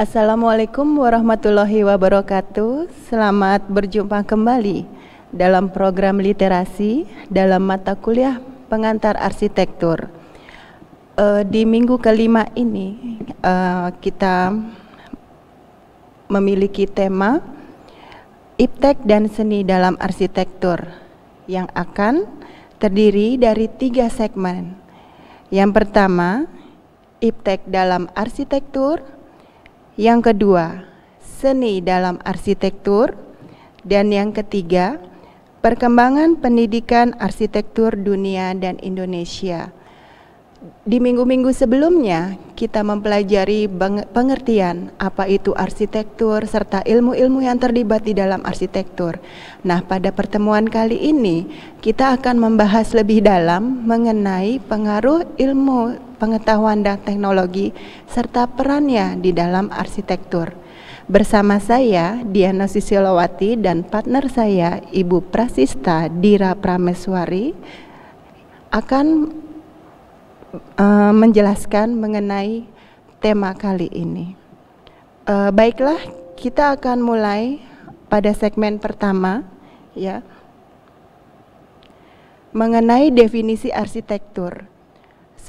Assalamualaikum warahmatullahi wabarakatuh. Selamat berjumpa kembali dalam program literasi dalam mata kuliah pengantar arsitektur. Eh, di minggu kelima ini eh, kita memiliki tema Iptek dan Seni dalam Arsitektur yang akan terdiri dari tiga segmen. Yang pertama, Iptek dalam Arsitektur yang kedua, seni dalam arsitektur. Dan yang ketiga, perkembangan pendidikan arsitektur dunia dan Indonesia. Di minggu-minggu sebelumnya, kita mempelajari pengertian apa itu arsitektur serta ilmu-ilmu yang terlibat di dalam arsitektur. Nah, pada pertemuan kali ini, kita akan membahas lebih dalam mengenai pengaruh ilmu pengetahuan dan teknologi, serta perannya di dalam arsitektur. Bersama saya, Diana Sisilowati dan partner saya, Ibu Prasista Dira Prameswari, akan uh, menjelaskan mengenai tema kali ini. Uh, baiklah, kita akan mulai pada segmen pertama, ya, mengenai definisi arsitektur.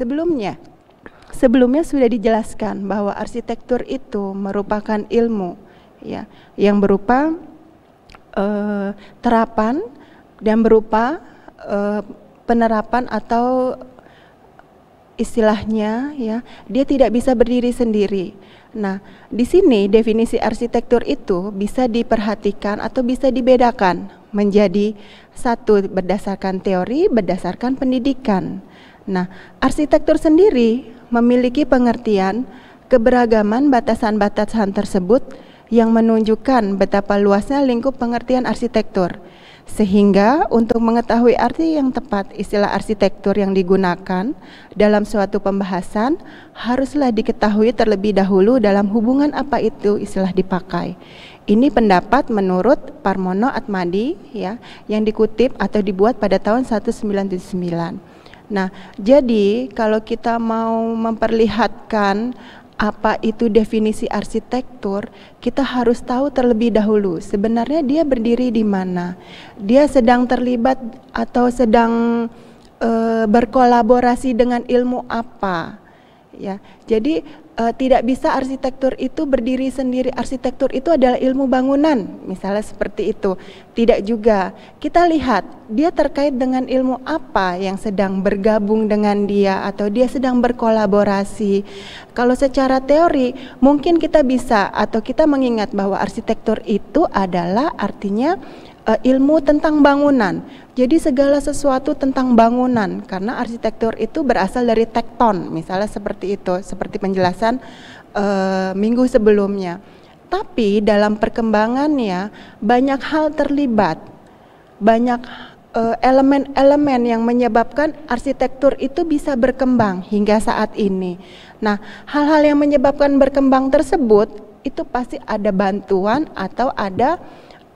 Sebelumnya, sebelumnya sudah dijelaskan bahwa arsitektur itu merupakan ilmu ya yang berupa eh, terapan dan berupa eh, penerapan atau istilahnya ya dia tidak bisa berdiri sendiri. Nah, di sini definisi arsitektur itu bisa diperhatikan atau bisa dibedakan menjadi satu berdasarkan teori, berdasarkan pendidikan. Nah, arsitektur sendiri memiliki pengertian keberagaman batasan-batasan tersebut yang menunjukkan betapa luasnya lingkup pengertian arsitektur. Sehingga untuk mengetahui arti yang tepat istilah arsitektur yang digunakan dalam suatu pembahasan haruslah diketahui terlebih dahulu dalam hubungan apa itu istilah dipakai. Ini pendapat menurut Parmono Atmadi ya yang dikutip atau dibuat pada tahun 1999. Nah, jadi kalau kita mau memperlihatkan apa itu definisi arsitektur, kita harus tahu terlebih dahulu sebenarnya dia berdiri di mana. Dia sedang terlibat atau sedang e, berkolaborasi dengan ilmu apa. Ya. Jadi uh, tidak bisa arsitektur itu berdiri sendiri. Arsitektur itu adalah ilmu bangunan, misalnya seperti itu. Tidak juga. Kita lihat dia terkait dengan ilmu apa yang sedang bergabung dengan dia atau dia sedang berkolaborasi. Kalau secara teori mungkin kita bisa atau kita mengingat bahwa arsitektur itu adalah artinya uh, ilmu tentang bangunan. Jadi segala sesuatu tentang bangunan karena arsitektur itu berasal dari tekton, misalnya seperti itu, seperti penjelasan uh, minggu sebelumnya. Tapi dalam perkembangannya banyak hal terlibat. Banyak eh, elemen-elemen uh, elemen -elemen yang menyebabkan arsitektur itu bisa berkembang hingga saat ini. Nah, hal-hal yang menyebabkan berkembang tersebut itu pasti ada bantuan atau ada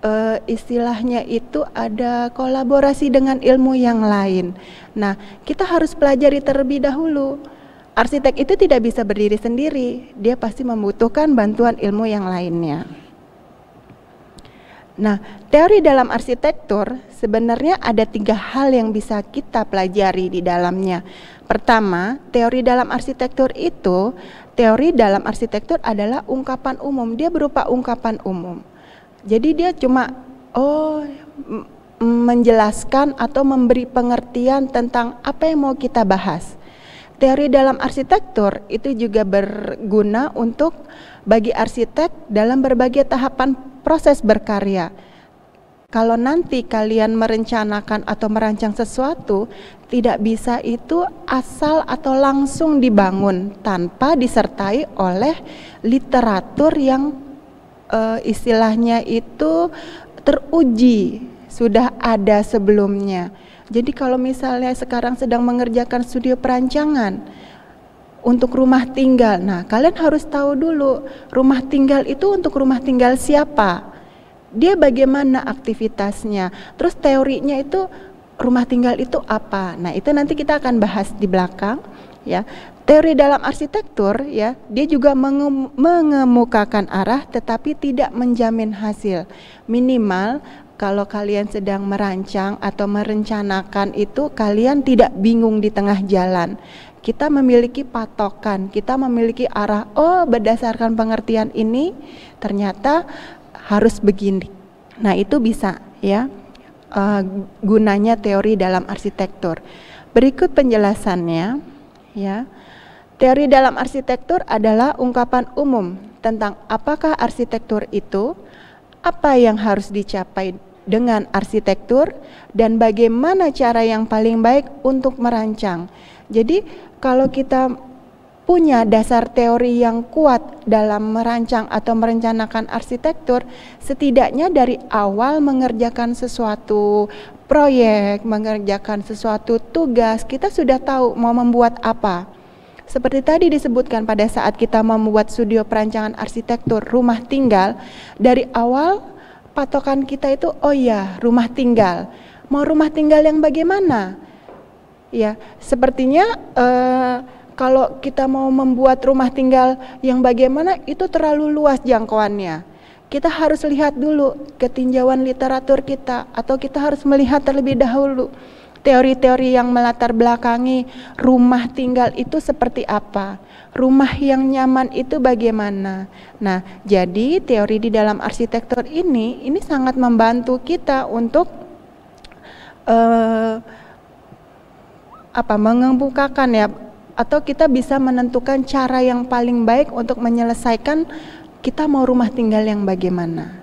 uh, istilahnya itu ada kolaborasi dengan ilmu yang lain. Nah, kita harus pelajari terlebih dahulu. Arsitek itu tidak bisa berdiri sendiri, dia pasti membutuhkan bantuan ilmu yang lainnya. Nah, teori dalam arsitektur sebenarnya ada tiga hal yang bisa kita pelajari di dalamnya. Pertama, teori dalam arsitektur itu, teori dalam arsitektur adalah ungkapan umum, dia berupa ungkapan umum jadi dia cuma oh menjelaskan atau memberi pengertian tentang apa yang mau kita bahas. Teori dalam arsitektur itu juga berguna untuk bagi arsitek dalam berbagai tahapan proses berkarya. Kalau nanti kalian merencanakan atau merancang sesuatu, tidak bisa itu asal atau langsung dibangun tanpa disertai oleh literatur yang uh, istilahnya itu teruji sudah ada sebelumnya. Jadi kalau misalnya sekarang sedang mengerjakan studio perancangan untuk rumah tinggal. Nah, kalian harus tahu dulu rumah tinggal itu untuk rumah tinggal siapa? Dia bagaimana aktivitasnya? Terus teorinya itu rumah tinggal itu apa? Nah, itu nanti kita akan bahas di belakang ya. Teori dalam arsitektur ya, dia juga menge mengemukakan arah tetapi tidak menjamin hasil. Minimal kalau kalian sedang merancang atau merencanakan itu kalian tidak bingung di tengah jalan. Kita memiliki patokan, kita memiliki arah. Oh, berdasarkan pengertian ini ternyata harus begini. Nah, itu bisa ya. Uh, gunanya teori dalam arsitektur. Berikut penjelasannya ya. Teori dalam arsitektur adalah ungkapan umum tentang apakah arsitektur itu, apa yang harus dicapai dengan arsitektur, dan bagaimana cara yang paling baik untuk merancang. Jadi, kalau kita punya dasar teori yang kuat dalam merancang atau merencanakan arsitektur, setidaknya dari awal mengerjakan sesuatu proyek, mengerjakan sesuatu tugas, kita sudah tahu mau membuat apa. Seperti tadi disebutkan pada saat kita membuat studio perancangan arsitektur rumah tinggal, dari awal patokan kita itu oh ya, rumah tinggal. Mau rumah tinggal yang bagaimana? Ya, sepertinya eh, kalau kita mau membuat rumah tinggal yang bagaimana itu terlalu luas jangkauannya kita harus lihat dulu ketinjauan literatur kita atau kita harus melihat terlebih dahulu teori-teori yang melatar belakangi rumah tinggal itu seperti apa, rumah yang nyaman itu bagaimana. Nah, jadi teori di dalam arsitektur ini ini sangat membantu kita untuk uh, apa mengembukakan ya atau kita bisa menentukan cara yang paling baik untuk menyelesaikan kita mau rumah tinggal yang bagaimana.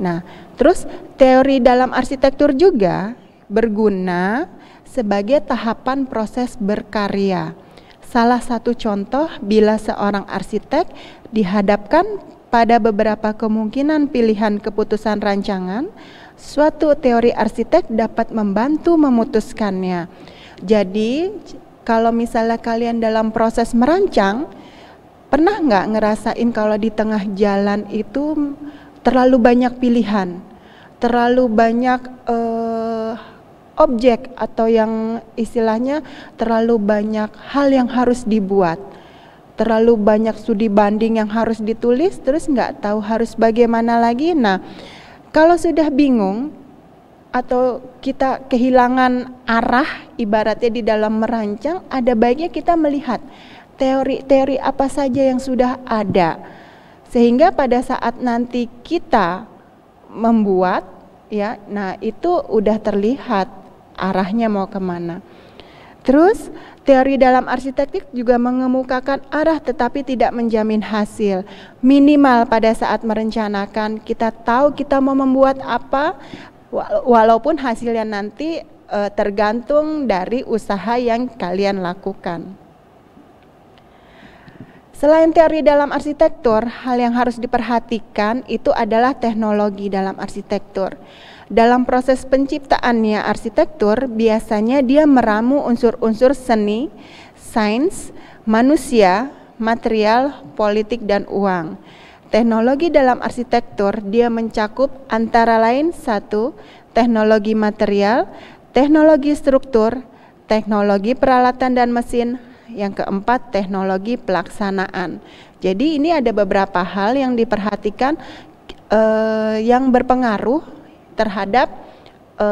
Nah, terus teori dalam arsitektur juga berguna sebagai tahapan proses berkarya. Salah satu contoh bila seorang arsitek dihadapkan pada beberapa kemungkinan pilihan keputusan rancangan, suatu teori arsitek dapat membantu memutuskannya. Jadi, kalau misalnya kalian dalam proses merancang, pernah nggak ngerasain kalau di tengah jalan itu terlalu banyak pilihan, terlalu banyak uh, objek atau yang istilahnya terlalu banyak hal yang harus dibuat terlalu banyak studi banding yang harus ditulis terus nggak tahu harus bagaimana lagi nah kalau sudah bingung atau kita kehilangan arah ibaratnya di dalam merancang ada baiknya kita melihat teori-teori apa saja yang sudah ada sehingga pada saat nanti kita membuat ya nah itu udah terlihat arahnya mau kemana. Terus, teori dalam arsitektik juga mengemukakan arah tetapi tidak menjamin hasil. Minimal pada saat merencanakan, kita tahu kita mau membuat apa, walaupun hasilnya nanti e, tergantung dari usaha yang kalian lakukan. Selain teori dalam arsitektur, hal yang harus diperhatikan itu adalah teknologi dalam arsitektur dalam proses penciptaannya arsitektur biasanya dia meramu unsur-unsur seni, sains, manusia, material, politik dan uang. Teknologi dalam arsitektur dia mencakup antara lain satu teknologi material, teknologi struktur, teknologi peralatan dan mesin, yang keempat teknologi pelaksanaan. Jadi ini ada beberapa hal yang diperhatikan eh, yang berpengaruh terhadap e,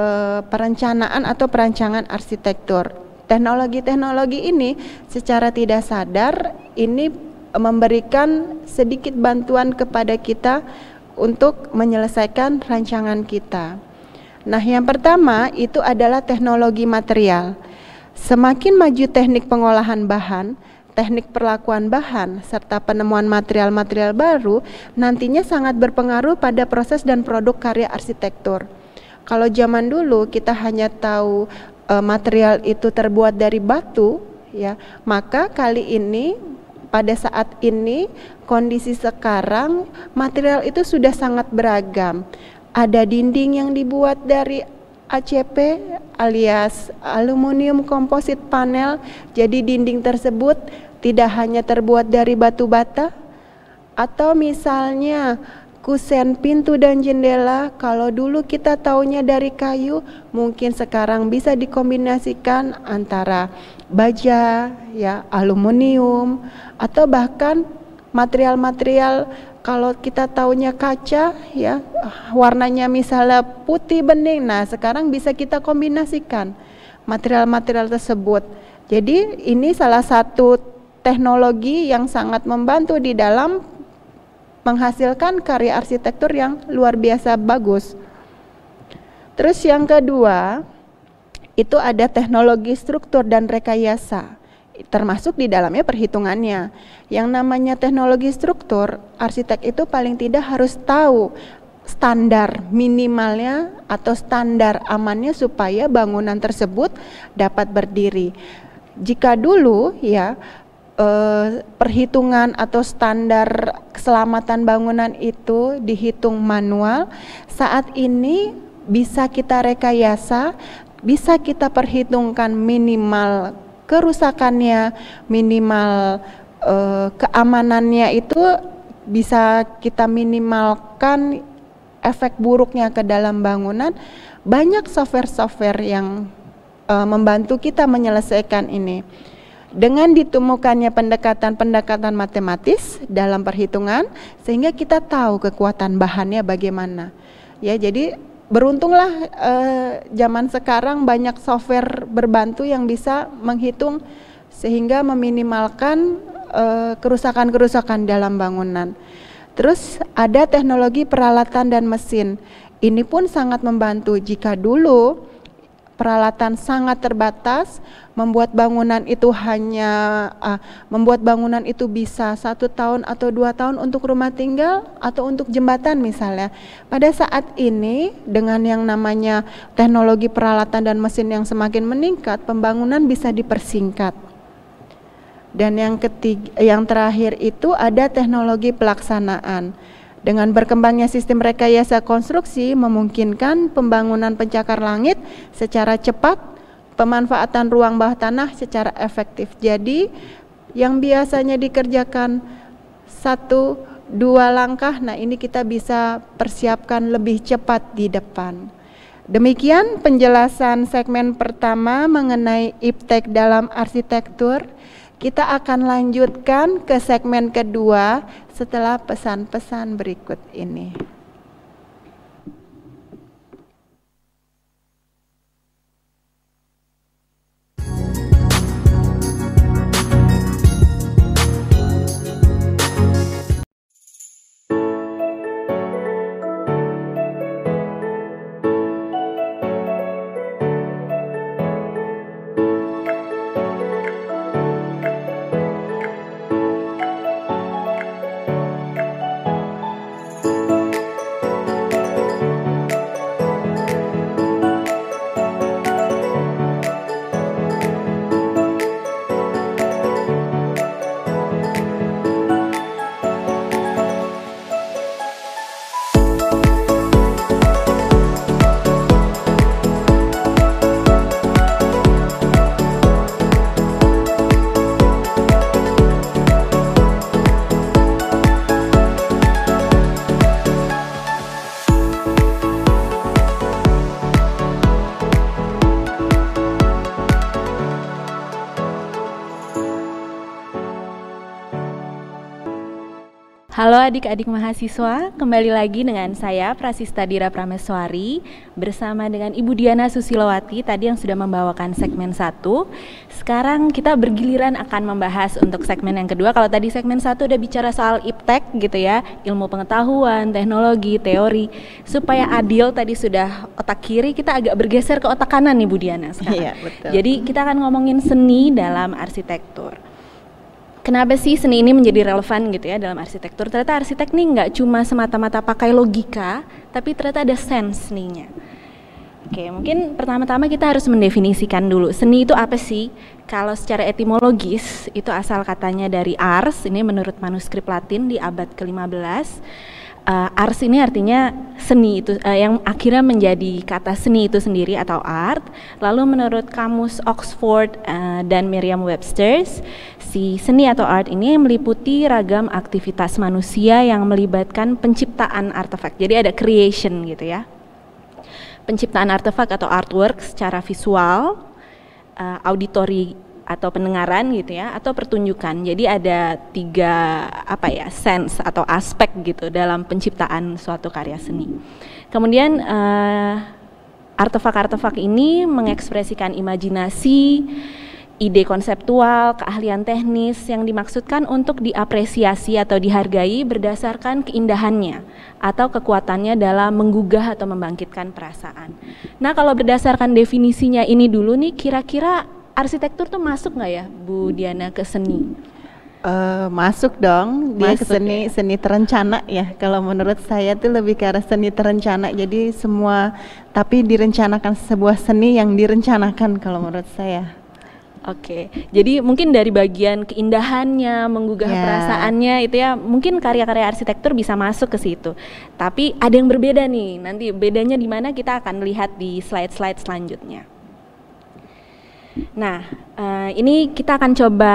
perencanaan atau perancangan arsitektur. Teknologi-teknologi ini secara tidak sadar ini memberikan sedikit bantuan kepada kita untuk menyelesaikan rancangan kita. Nah, yang pertama itu adalah teknologi material. Semakin maju teknik pengolahan bahan, teknik perlakuan bahan, serta penemuan material-material baru nantinya sangat berpengaruh pada proses dan produk karya arsitektur. Kalau zaman dulu kita hanya tahu e, material itu terbuat dari batu, ya, maka kali ini pada saat ini kondisi sekarang material itu sudah sangat beragam. Ada dinding yang dibuat dari ACP alias aluminium komposit panel. Jadi dinding tersebut tidak hanya terbuat dari batu bata atau misalnya kusen pintu dan jendela kalau dulu kita taunya dari kayu mungkin sekarang bisa dikombinasikan antara baja ya aluminium atau bahkan material-material kalau kita tahunya kaca ya warnanya misalnya putih bening nah sekarang bisa kita kombinasikan material-material tersebut jadi ini salah satu teknologi yang sangat membantu di dalam menghasilkan karya arsitektur yang luar biasa bagus terus yang kedua itu ada teknologi struktur dan rekayasa termasuk di dalamnya perhitungannya. Yang namanya teknologi struktur, arsitek itu paling tidak harus tahu standar minimalnya atau standar amannya supaya bangunan tersebut dapat berdiri. Jika dulu ya eh, perhitungan atau standar keselamatan bangunan itu dihitung manual, saat ini bisa kita rekayasa, bisa kita perhitungkan minimal kerusakannya, minimal uh, keamanannya itu bisa kita minimalkan efek buruknya ke dalam bangunan. Banyak software-software yang uh, membantu kita menyelesaikan ini. Dengan ditemukannya pendekatan-pendekatan matematis dalam perhitungan, sehingga kita tahu kekuatan bahannya bagaimana. Ya, jadi beruntunglah uh, zaman sekarang banyak software berbantu yang bisa menghitung sehingga meminimalkan eh, kerusakan-kerusakan uh, dalam bangunan. Terus ada teknologi peralatan dan mesin. Ini pun sangat membantu jika dulu peralatan sangat terbatas, membuat bangunan itu hanya uh, membuat bangunan itu bisa satu tahun atau dua tahun untuk rumah tinggal atau untuk jembatan misalnya. Pada saat ini dengan yang namanya teknologi peralatan dan mesin yang semakin meningkat, pembangunan bisa dipersingkat. Dan yang ketiga, yang terakhir itu ada teknologi pelaksanaan. Dengan berkembangnya sistem rekayasa konstruksi memungkinkan pembangunan pencakar langit secara cepat, pemanfaatan ruang bawah tanah secara efektif. Jadi yang biasanya dikerjakan satu dua langkah, nah ini kita bisa persiapkan lebih cepat di depan. Demikian penjelasan segmen pertama mengenai IPTEK dalam arsitektur. Kita akan lanjutkan ke segmen kedua setelah pesan-pesan berikut ini. adik-adik mahasiswa, kembali lagi dengan saya Prasista Dira Prameswari bersama dengan Ibu Diana Susilowati tadi yang sudah membawakan segmen 1. Sekarang kita bergiliran akan membahas untuk segmen yang kedua. Kalau tadi segmen 1 udah bicara soal iptek gitu ya, ilmu pengetahuan, teknologi, teori. Supaya adil tadi sudah otak kiri, kita agak bergeser ke otak kanan nih Bu Diana sekarang. Iya, betul. Jadi kita akan ngomongin seni dalam arsitektur kenapa sih seni ini menjadi relevan gitu ya dalam arsitektur? Ternyata arsitek nih nggak cuma semata-mata pakai logika, tapi ternyata ada sense seninya. Oke, mungkin pertama-tama kita harus mendefinisikan dulu seni itu apa sih? Kalau secara etimologis itu asal katanya dari ars, ini menurut manuskrip Latin di abad ke-15 uh, ini artinya seni itu uh, yang akhirnya menjadi kata seni itu sendiri atau art. Lalu menurut kamus Oxford uh, dan Merriam-Webster, si seni atau art ini meliputi ragam aktivitas manusia yang melibatkan penciptaan artefak. Jadi ada creation gitu ya. Penciptaan artefak atau artwork secara visual, uh, auditory atau pendengaran gitu ya atau pertunjukan. Jadi ada tiga apa ya sense atau aspek gitu dalam penciptaan suatu karya seni. Kemudian uh, artefak-artefak ini mengekspresikan imajinasi, ide konseptual, keahlian teknis yang dimaksudkan untuk diapresiasi atau dihargai berdasarkan keindahannya atau kekuatannya dalam menggugah atau membangkitkan perasaan. Nah, kalau berdasarkan definisinya ini dulu nih kira-kira arsitektur tuh masuk nggak ya Bu Diana ke seni? Uh, masuk dong dia ke seni ya? seni terencana ya kalau menurut saya tuh lebih ke arah seni terencana jadi semua tapi direncanakan sebuah seni yang direncanakan kalau menurut saya Oke, jadi mungkin dari bagian keindahannya, menggugah yeah. perasaannya itu ya, mungkin karya-karya arsitektur bisa masuk ke situ. Tapi ada yang berbeda nih, nanti bedanya di mana kita akan lihat di slide-slide selanjutnya. Nah, uh, ini kita akan coba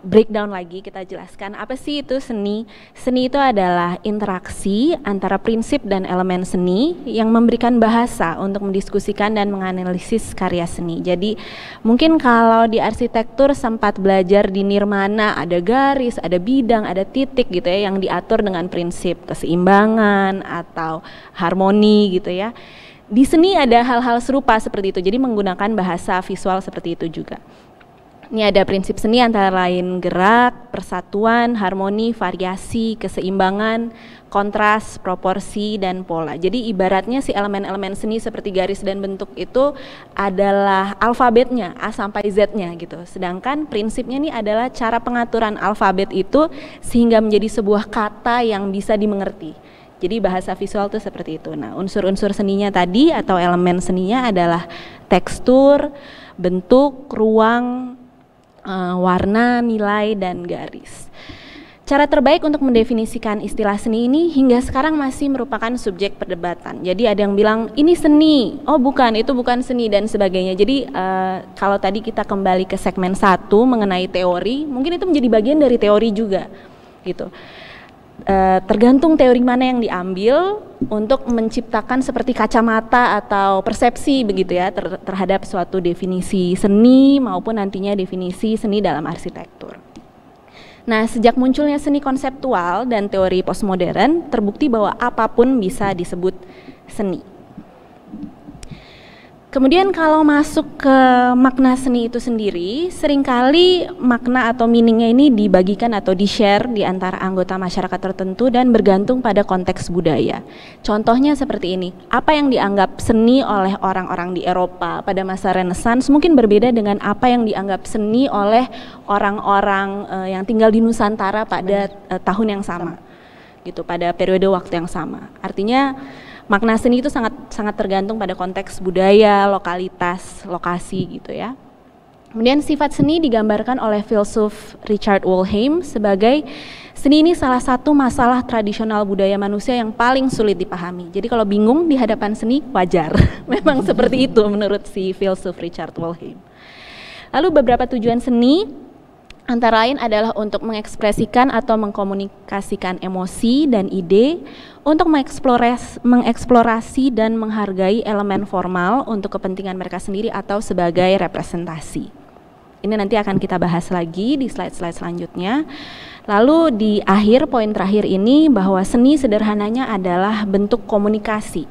breakdown lagi kita jelaskan apa sih itu seni. Seni itu adalah interaksi antara prinsip dan elemen seni yang memberikan bahasa untuk mendiskusikan dan menganalisis karya seni. Jadi mungkin kalau di arsitektur sempat belajar di nirmana ada garis, ada bidang, ada titik gitu ya yang diatur dengan prinsip keseimbangan atau harmoni gitu ya di seni ada hal-hal serupa seperti itu. Jadi menggunakan bahasa visual seperti itu juga. Ini ada prinsip seni antara lain gerak, persatuan, harmoni, variasi, keseimbangan, kontras, proporsi, dan pola. Jadi ibaratnya si elemen-elemen seni seperti garis dan bentuk itu adalah alfabetnya, A sampai Z-nya gitu. Sedangkan prinsipnya ini adalah cara pengaturan alfabet itu sehingga menjadi sebuah kata yang bisa dimengerti. Jadi bahasa visual itu seperti itu. Nah, unsur-unsur seninya tadi atau elemen seninya adalah tekstur, bentuk, ruang, uh, warna, nilai dan garis. Cara terbaik untuk mendefinisikan istilah seni ini hingga sekarang masih merupakan subjek perdebatan. Jadi ada yang bilang ini seni, oh bukan itu bukan seni dan sebagainya. Jadi uh, kalau tadi kita kembali ke segmen satu mengenai teori, mungkin itu menjadi bagian dari teori juga, gitu. Eh, tergantung teori mana yang diambil untuk menciptakan seperti kacamata atau persepsi begitu ya ter terhadap suatu definisi seni maupun nantinya definisi seni dalam arsitektur. Nah, sejak munculnya seni konseptual dan teori postmodern, terbukti bahwa apapun bisa disebut seni. Kemudian kalau masuk ke makna seni itu sendiri, seringkali makna atau meaningnya ini dibagikan atau di-share di antara anggota masyarakat tertentu dan bergantung pada konteks budaya. Contohnya seperti ini, apa yang dianggap seni oleh orang-orang di Eropa pada masa Renaissance mungkin berbeda dengan apa yang dianggap seni oleh orang-orang eh, yang tinggal di Nusantara pada eh, tahun yang sama, gitu, pada periode waktu yang sama. Artinya makna seni itu sangat sangat tergantung pada konteks budaya, lokalitas, lokasi gitu ya. Kemudian sifat seni digambarkan oleh filsuf Richard Wolheim sebagai seni ini salah satu masalah tradisional budaya manusia yang paling sulit dipahami. Jadi kalau bingung di hadapan seni wajar. Memang seperti itu menurut si filsuf Richard Wolheim. Lalu beberapa tujuan seni Antara lain adalah untuk mengekspresikan atau mengkomunikasikan emosi dan ide, untuk mengeksplorasi, dan menghargai elemen formal untuk kepentingan mereka sendiri atau sebagai representasi. Ini nanti akan kita bahas lagi di slide-slide selanjutnya. Lalu di akhir poin terakhir ini bahwa seni sederhananya adalah bentuk komunikasi,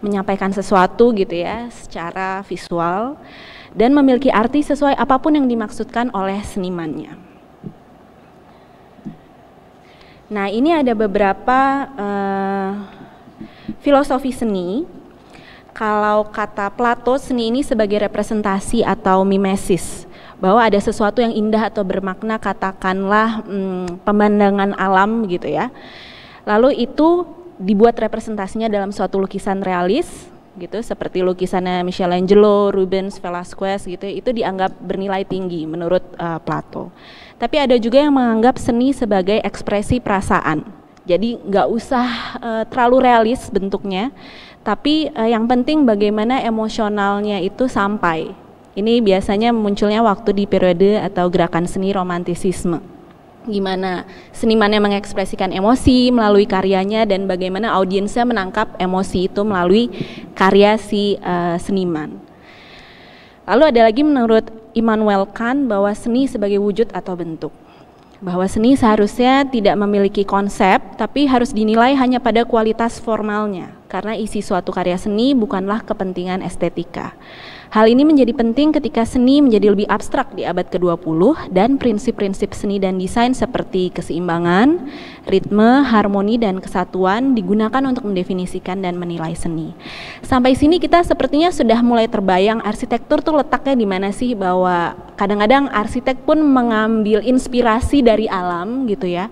menyampaikan sesuatu gitu ya secara visual dan memiliki arti sesuai apapun yang dimaksudkan oleh senimannya. Nah, ini ada beberapa uh, filosofi seni. Kalau kata Plato, seni ini sebagai representasi atau mimesis bahwa ada sesuatu yang indah atau bermakna katakanlah hmm, pemandangan alam gitu ya. Lalu itu dibuat representasinya dalam suatu lukisan realis gitu seperti lukisannya Michelangelo, Rubens, Velasquez gitu itu dianggap bernilai tinggi menurut uh, Plato. Tapi ada juga yang menganggap seni sebagai ekspresi perasaan. Jadi nggak usah uh, terlalu realis bentuknya, tapi uh, yang penting bagaimana emosionalnya itu sampai. Ini biasanya munculnya waktu di periode atau gerakan seni romantisisme gimana senimannya mengekspresikan emosi melalui karyanya dan bagaimana audiensnya menangkap emosi itu melalui karya si uh, seniman. Lalu ada lagi menurut Immanuel Kant bahwa seni sebagai wujud atau bentuk. Bahwa seni seharusnya tidak memiliki konsep tapi harus dinilai hanya pada kualitas formalnya karena isi suatu karya seni bukanlah kepentingan estetika. Hal ini menjadi penting ketika seni menjadi lebih abstrak di abad ke-20 dan prinsip-prinsip seni dan desain seperti keseimbangan, ritme, harmoni, dan kesatuan digunakan untuk mendefinisikan dan menilai seni. Sampai sini kita sepertinya sudah mulai terbayang arsitektur tuh letaknya di mana sih bahwa kadang-kadang arsitek pun mengambil inspirasi dari alam gitu ya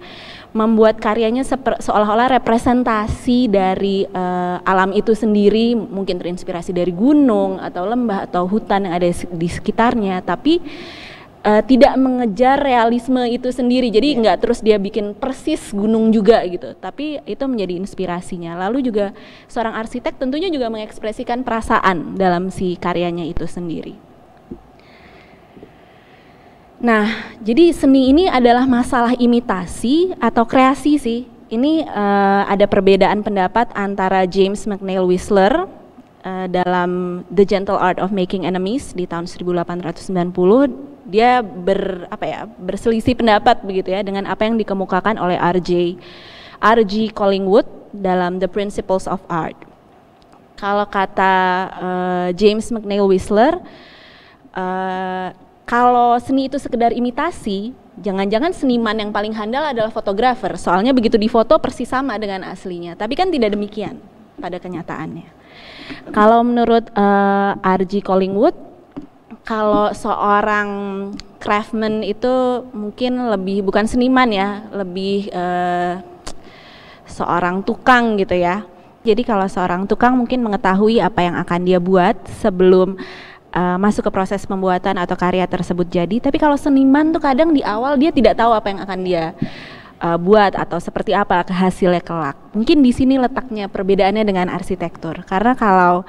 membuat karyanya seolah-olah representasi dari uh, alam itu sendiri, mungkin terinspirasi dari gunung atau lembah atau hutan yang ada di sekitarnya, tapi uh, tidak mengejar realisme itu sendiri. Jadi iya. nggak terus dia bikin persis gunung juga gitu, tapi itu menjadi inspirasinya. Lalu juga seorang arsitek tentunya juga mengekspresikan perasaan dalam si karyanya itu sendiri. Nah, jadi seni ini adalah masalah imitasi atau kreasi sih. Ini uh, ada perbedaan pendapat antara James McNeill Whistler uh, dalam The Gentle Art of Making Enemies di tahun 1890. Dia ber apa ya, berselisih pendapat begitu ya dengan apa yang dikemukakan oleh RJ RG Collingwood dalam The Principles of Art. Kalau kata uh, James McNeill Whistler uh, kalau seni itu sekedar imitasi, jangan-jangan seniman yang paling handal adalah fotografer. Soalnya begitu difoto persis sama dengan aslinya. Tapi kan tidak demikian pada kenyataannya. Kalau menurut uh, eh, R.G. Collingwood, kalau seorang craftsman itu mungkin lebih bukan seniman ya, lebih uh, seorang tukang gitu ya. Jadi kalau seorang tukang mungkin mengetahui apa yang akan dia buat sebelum uh, masuk ke proses pembuatan atau karya tersebut jadi. Tapi kalau seniman tuh kadang di awal dia tidak tahu apa yang akan dia uh, buat atau seperti apa hasilnya kelak. Mungkin di sini letaknya perbedaannya dengan arsitektur. Karena kalau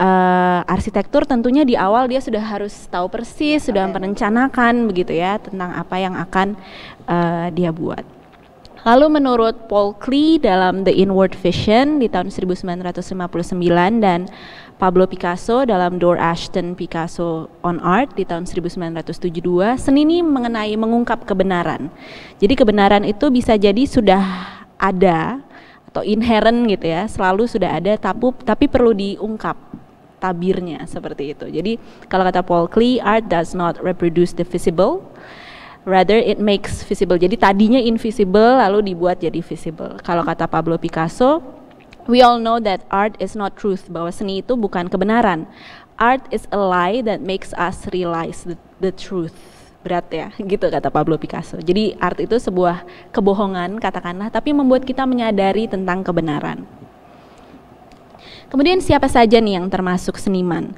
uh, arsitektur tentunya di awal dia sudah harus tahu persis, sudah merencanakan begitu ya tentang apa yang akan uh, dia buat. Lalu menurut Paul Klee dalam The Inward Vision di tahun 1959 dan Pablo Picasso dalam Door Ashton Picasso on Art di tahun 1972, seni ini mengenai mengungkap kebenaran. Jadi kebenaran itu bisa jadi sudah ada atau inherent gitu ya, selalu sudah ada tapi tapi perlu diungkap tabirnya seperti itu. Jadi kalau kata Paul Klee, art does not reproduce the visible, rather it makes visible. Jadi tadinya invisible lalu dibuat jadi visible. Kalau kata Pablo Picasso, we all know that art is not truth, bahwa seni itu bukan kebenaran. Art is a lie that makes us realize the, the truth berat ya gitu kata Pablo Picasso jadi art itu sebuah kebohongan katakanlah tapi membuat kita menyadari tentang kebenaran kemudian siapa saja nih yang termasuk seniman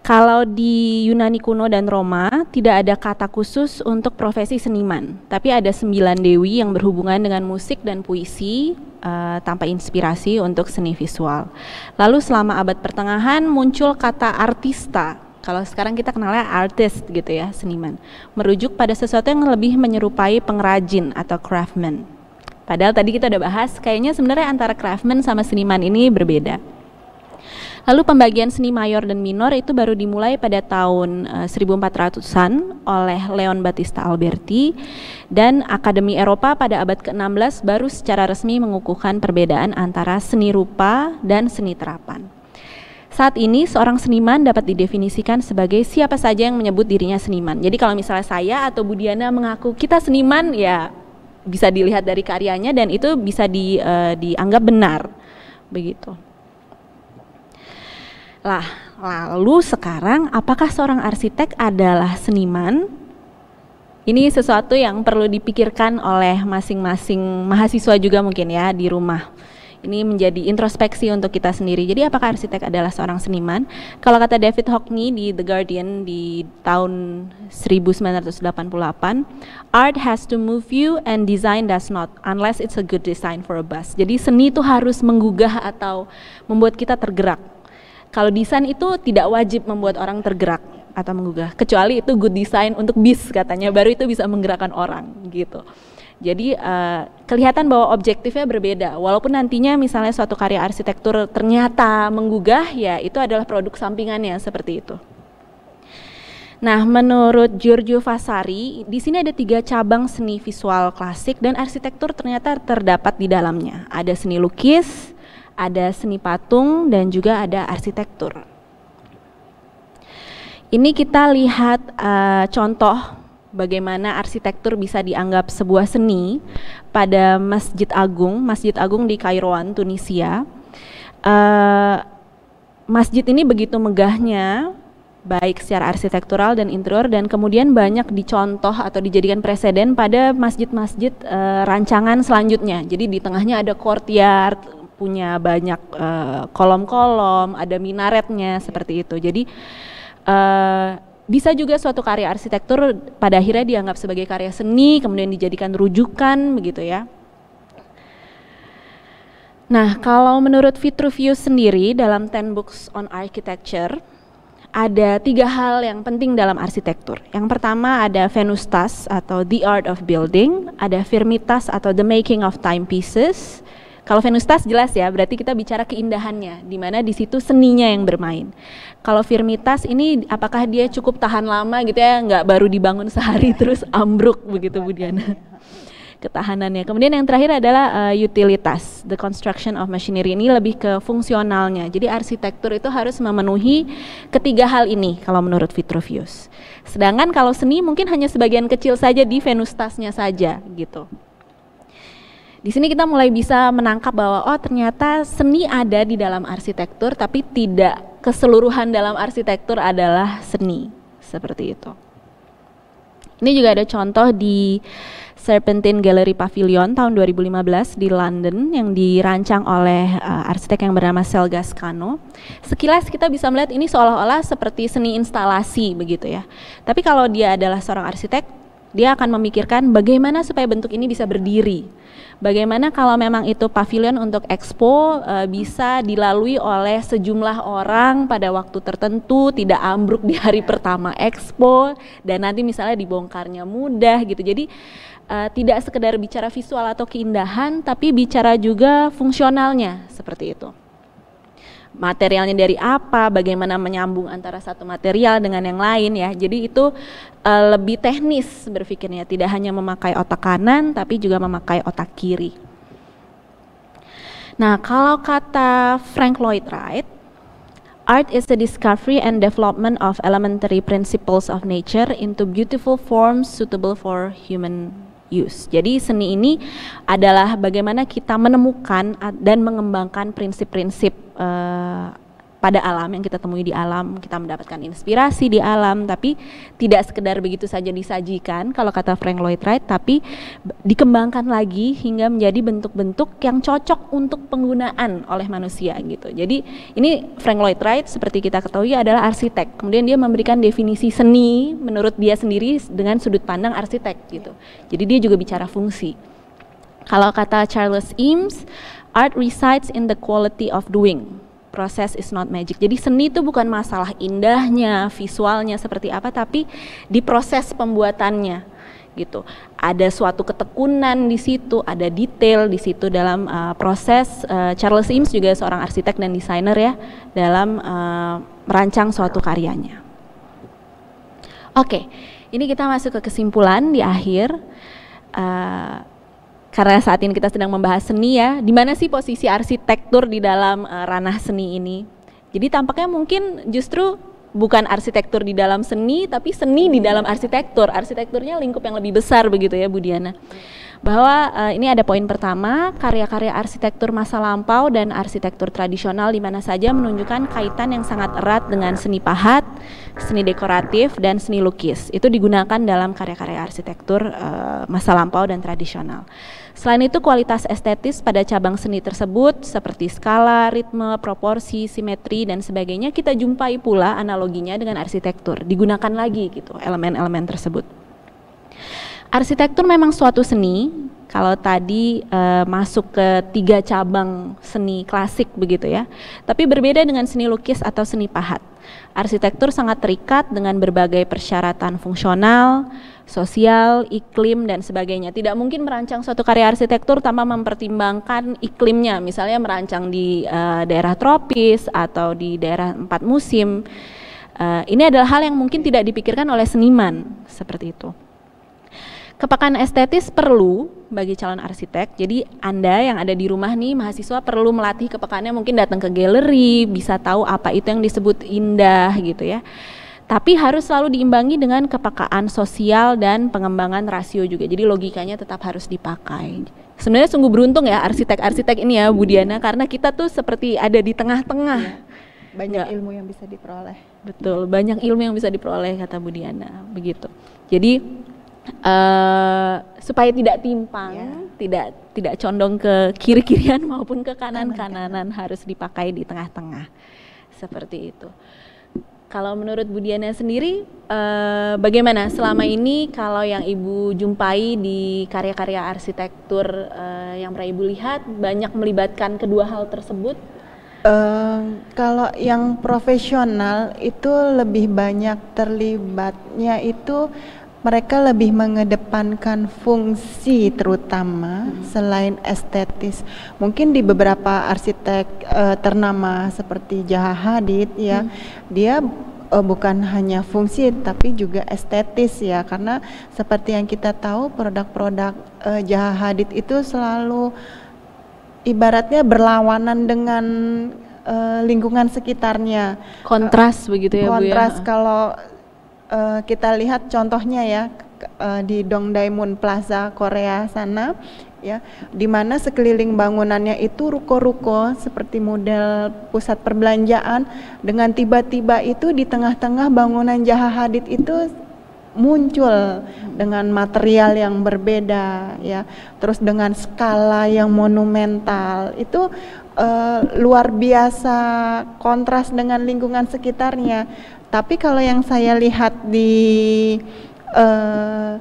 kalau di Yunani kuno dan Roma tidak ada kata khusus untuk profesi seniman, tapi ada sembilan dewi yang berhubungan dengan musik dan puisi uh, tanpa inspirasi untuk seni visual. Lalu selama abad pertengahan muncul kata artista. Kalau sekarang kita kenalnya artist gitu ya, seniman. Merujuk pada sesuatu yang lebih menyerupai pengrajin atau craftsman. Padahal tadi kita udah bahas, kayaknya sebenarnya antara craftsman sama seniman ini berbeda. Lalu pembagian seni mayor dan minor itu baru dimulai pada tahun uh, eh, 1400-an oleh Leon Battista Alberti dan Akademi Eropa pada abad ke-16 baru secara resmi mengukuhkan perbedaan antara seni rupa dan seni terapan. Saat ini seorang seniman dapat didefinisikan sebagai siapa saja yang menyebut dirinya seniman. Jadi kalau misalnya saya atau Budiana mengaku kita seniman ya bisa dilihat dari karyanya dan itu bisa di, uh, dianggap benar begitu. Lah, lalu sekarang apakah seorang arsitek adalah seniman? Ini sesuatu yang perlu dipikirkan oleh masing-masing mahasiswa juga mungkin ya di rumah. Ini menjadi introspeksi untuk kita sendiri. Jadi apakah arsitek adalah seorang seniman? Kalau kata David Hockney di The Guardian di tahun 1988, art has to move you and design does not unless it's a good design for a bus. Jadi seni itu harus menggugah atau membuat kita tergerak kalau desain itu tidak wajib membuat orang tergerak atau menggugah, kecuali itu good design untuk bis katanya, baru itu bisa menggerakkan orang gitu. Jadi uh, kelihatan bahwa objektifnya berbeda. Walaupun nantinya misalnya suatu karya arsitektur ternyata menggugah, ya itu adalah produk sampingannya seperti itu. Nah, menurut Giorgio Vasari, di sini ada tiga cabang seni visual klasik dan arsitektur ternyata terdapat di dalamnya. Ada seni lukis, ada seni patung dan juga ada arsitektur. Ini kita lihat uh, contoh bagaimana arsitektur bisa dianggap sebuah seni pada Masjid Agung, Masjid Agung di Kairoan, Tunisia. Uh, masjid ini begitu megahnya, baik secara arsitektural dan interior, dan kemudian banyak dicontoh atau dijadikan presiden pada masjid-masjid uh, rancangan selanjutnya. Jadi di tengahnya ada courtyard, punya banyak eh, kolom-kolom, uh, ada minaretnya iya. seperti itu. Jadi uh, bisa juga suatu karya arsitektur pada akhirnya dianggap sebagai karya seni, kemudian dijadikan rujukan begitu ya. Nah, kalau menurut Vitruvius sendiri dalam Ten Books on Architecture, ada tiga hal yang penting dalam arsitektur. Yang pertama ada venustas atau the art of building, ada firmitas atau the making of timepieces, kalau Venustas jelas ya, berarti kita bicara keindahannya, di mana di situ seninya yang bermain. Kalau Firmitas ini apakah dia cukup tahan lama gitu ya, nggak baru dibangun sehari iya. terus ambruk begitu Bu Diana. Ketahanannya. Kemudian yang terakhir adalah uh, utilitas, the construction of machinery ini lebih ke fungsionalnya. Jadi arsitektur itu harus memenuhi ketiga hal ini kalau menurut Vitruvius. Sedangkan kalau seni mungkin hanya sebagian kecil saja di Venustasnya saja gitu. Di sini kita mulai bisa menangkap bahwa oh ternyata seni ada di dalam arsitektur tapi tidak keseluruhan dalam arsitektur adalah seni. Seperti itu. Ini juga ada contoh di Serpentine Gallery Pavilion tahun 2015 di London yang dirancang oleh uh, arsitek yang bernama Selgas Kano. Sekilas kita bisa melihat ini seolah-olah seperti seni instalasi begitu ya. Tapi kalau dia adalah seorang arsitek, dia akan memikirkan bagaimana supaya bentuk ini bisa berdiri. Bagaimana kalau memang itu pavilion untuk expo e, bisa dilalui oleh sejumlah orang pada waktu tertentu, tidak ambruk di hari pertama expo dan nanti misalnya dibongkarnya mudah gitu. Jadi e, tidak sekedar bicara visual atau keindahan, tapi bicara juga fungsionalnya seperti itu materialnya dari apa, bagaimana menyambung antara satu material dengan yang lain ya. Jadi itu uh, lebih teknis berpikirnya, tidak hanya memakai otak kanan tapi juga memakai otak kiri. Nah, kalau kata Frank Lloyd Wright, art is the discovery and development of elementary principles of nature into beautiful forms suitable for human use. Jadi seni ini adalah bagaimana kita menemukan dan mengembangkan prinsip-prinsip uh, pada alam yang kita temui di alam, kita mendapatkan inspirasi di alam, tapi tidak sekedar begitu saja disajikan kalau kata Frank Lloyd Wright, tapi dikembangkan lagi hingga menjadi bentuk-bentuk yang cocok untuk penggunaan oleh manusia gitu. Jadi ini Frank Lloyd Wright seperti kita ketahui adalah arsitek. Kemudian dia memberikan definisi seni menurut dia sendiri dengan sudut pandang arsitek gitu. Jadi dia juga bicara fungsi. Kalau kata Charles Eames Art resides in the quality of doing. Proses is not magic. Jadi seni itu bukan masalah indahnya, visualnya seperti apa, tapi di proses pembuatannya gitu. Ada suatu ketekunan di situ, ada detail di situ dalam uh, proses. Uh, Charles Sims juga seorang arsitek dan desainer ya dalam uh, merancang suatu karyanya. Oke, okay, ini kita masuk ke kesimpulan di akhir. Uh, karena saat ini kita sedang membahas seni ya, di mana sih posisi arsitektur di dalam uh, ranah seni ini? Jadi tampaknya mungkin justru bukan arsitektur di dalam seni, tapi seni di dalam arsitektur. Arsitekturnya lingkup yang lebih besar begitu ya, Budiana. Diana bahwa uh, ini ada poin pertama karya-karya arsitektur masa lampau dan arsitektur tradisional di mana saja menunjukkan kaitan yang sangat erat dengan seni pahat, seni dekoratif dan seni lukis. Itu digunakan dalam karya-karya arsitektur uh, masa lampau dan tradisional. Selain itu kualitas estetis pada cabang seni tersebut seperti skala, ritme, proporsi, simetri dan sebagainya kita jumpai pula analoginya dengan arsitektur. Digunakan lagi gitu elemen-elemen tersebut. Arsitektur memang suatu seni. Kalau tadi uh, masuk ke tiga cabang seni klasik begitu ya, tapi berbeda dengan seni lukis atau seni pahat. Arsitektur sangat terikat dengan berbagai persyaratan fungsional, sosial, iklim dan sebagainya. Tidak mungkin merancang suatu karya arsitektur tanpa mempertimbangkan iklimnya, misalnya merancang di uh, daerah tropis atau di daerah empat musim. Uh, ini adalah hal yang mungkin tidak dipikirkan oleh seniman seperti itu kepekaan estetis perlu bagi calon arsitek. Jadi Anda yang ada di rumah nih mahasiswa perlu melatih kepekaannya mungkin datang ke galeri, bisa tahu apa itu yang disebut indah gitu ya. Tapi harus selalu diimbangi dengan kepekaan sosial dan pengembangan rasio juga. Jadi logikanya tetap harus dipakai sebenarnya sungguh beruntung ya arsitek-arsitek ini ya Budiana karena kita tuh seperti ada di tengah-tengah. Iya, banyak Nggak. ilmu yang bisa diperoleh. Betul, banyak ilmu yang bisa diperoleh kata Budiana begitu. Jadi uh, supaya tidak timpang, yeah. tidak tidak condong ke kiri-kirian maupun ke kanan-kananan harus dipakai di tengah-tengah. Seperti itu. Kalau menurut Budiana sendiri uh, bagaimana selama ini kalau yang Ibu jumpai di karya-karya arsitektur uh, yang pernah Ibu lihat banyak melibatkan kedua hal tersebut? Uh, kalau yang profesional itu lebih banyak terlibatnya itu mereka lebih mengedepankan fungsi terutama selain estetis. Mungkin di beberapa arsitek uh, ternama seperti Jaha Hadid ya, hmm. dia eh, bukan hanya fungsi tapi juga estetis ya karena seperti yang kita tahu produk-produk uh, Jaha Hadid itu selalu ibaratnya berlawanan dengan uh, lingkungan sekitarnya. Kontras uh, begitu ya kontras Bu ya. Kontras kalau uh, kita lihat contohnya ya uh, di Dongdaemun Plaza Korea sana ya di mana sekeliling bangunannya itu ruko-ruko seperti model pusat perbelanjaan dengan tiba-tiba itu di tengah-tengah bangunan Jaha Hadid itu muncul dengan material yang berbeda ya terus dengan skala yang monumental itu uh, luar biasa kontras dengan lingkungan sekitarnya tapi kalau yang saya lihat di uh,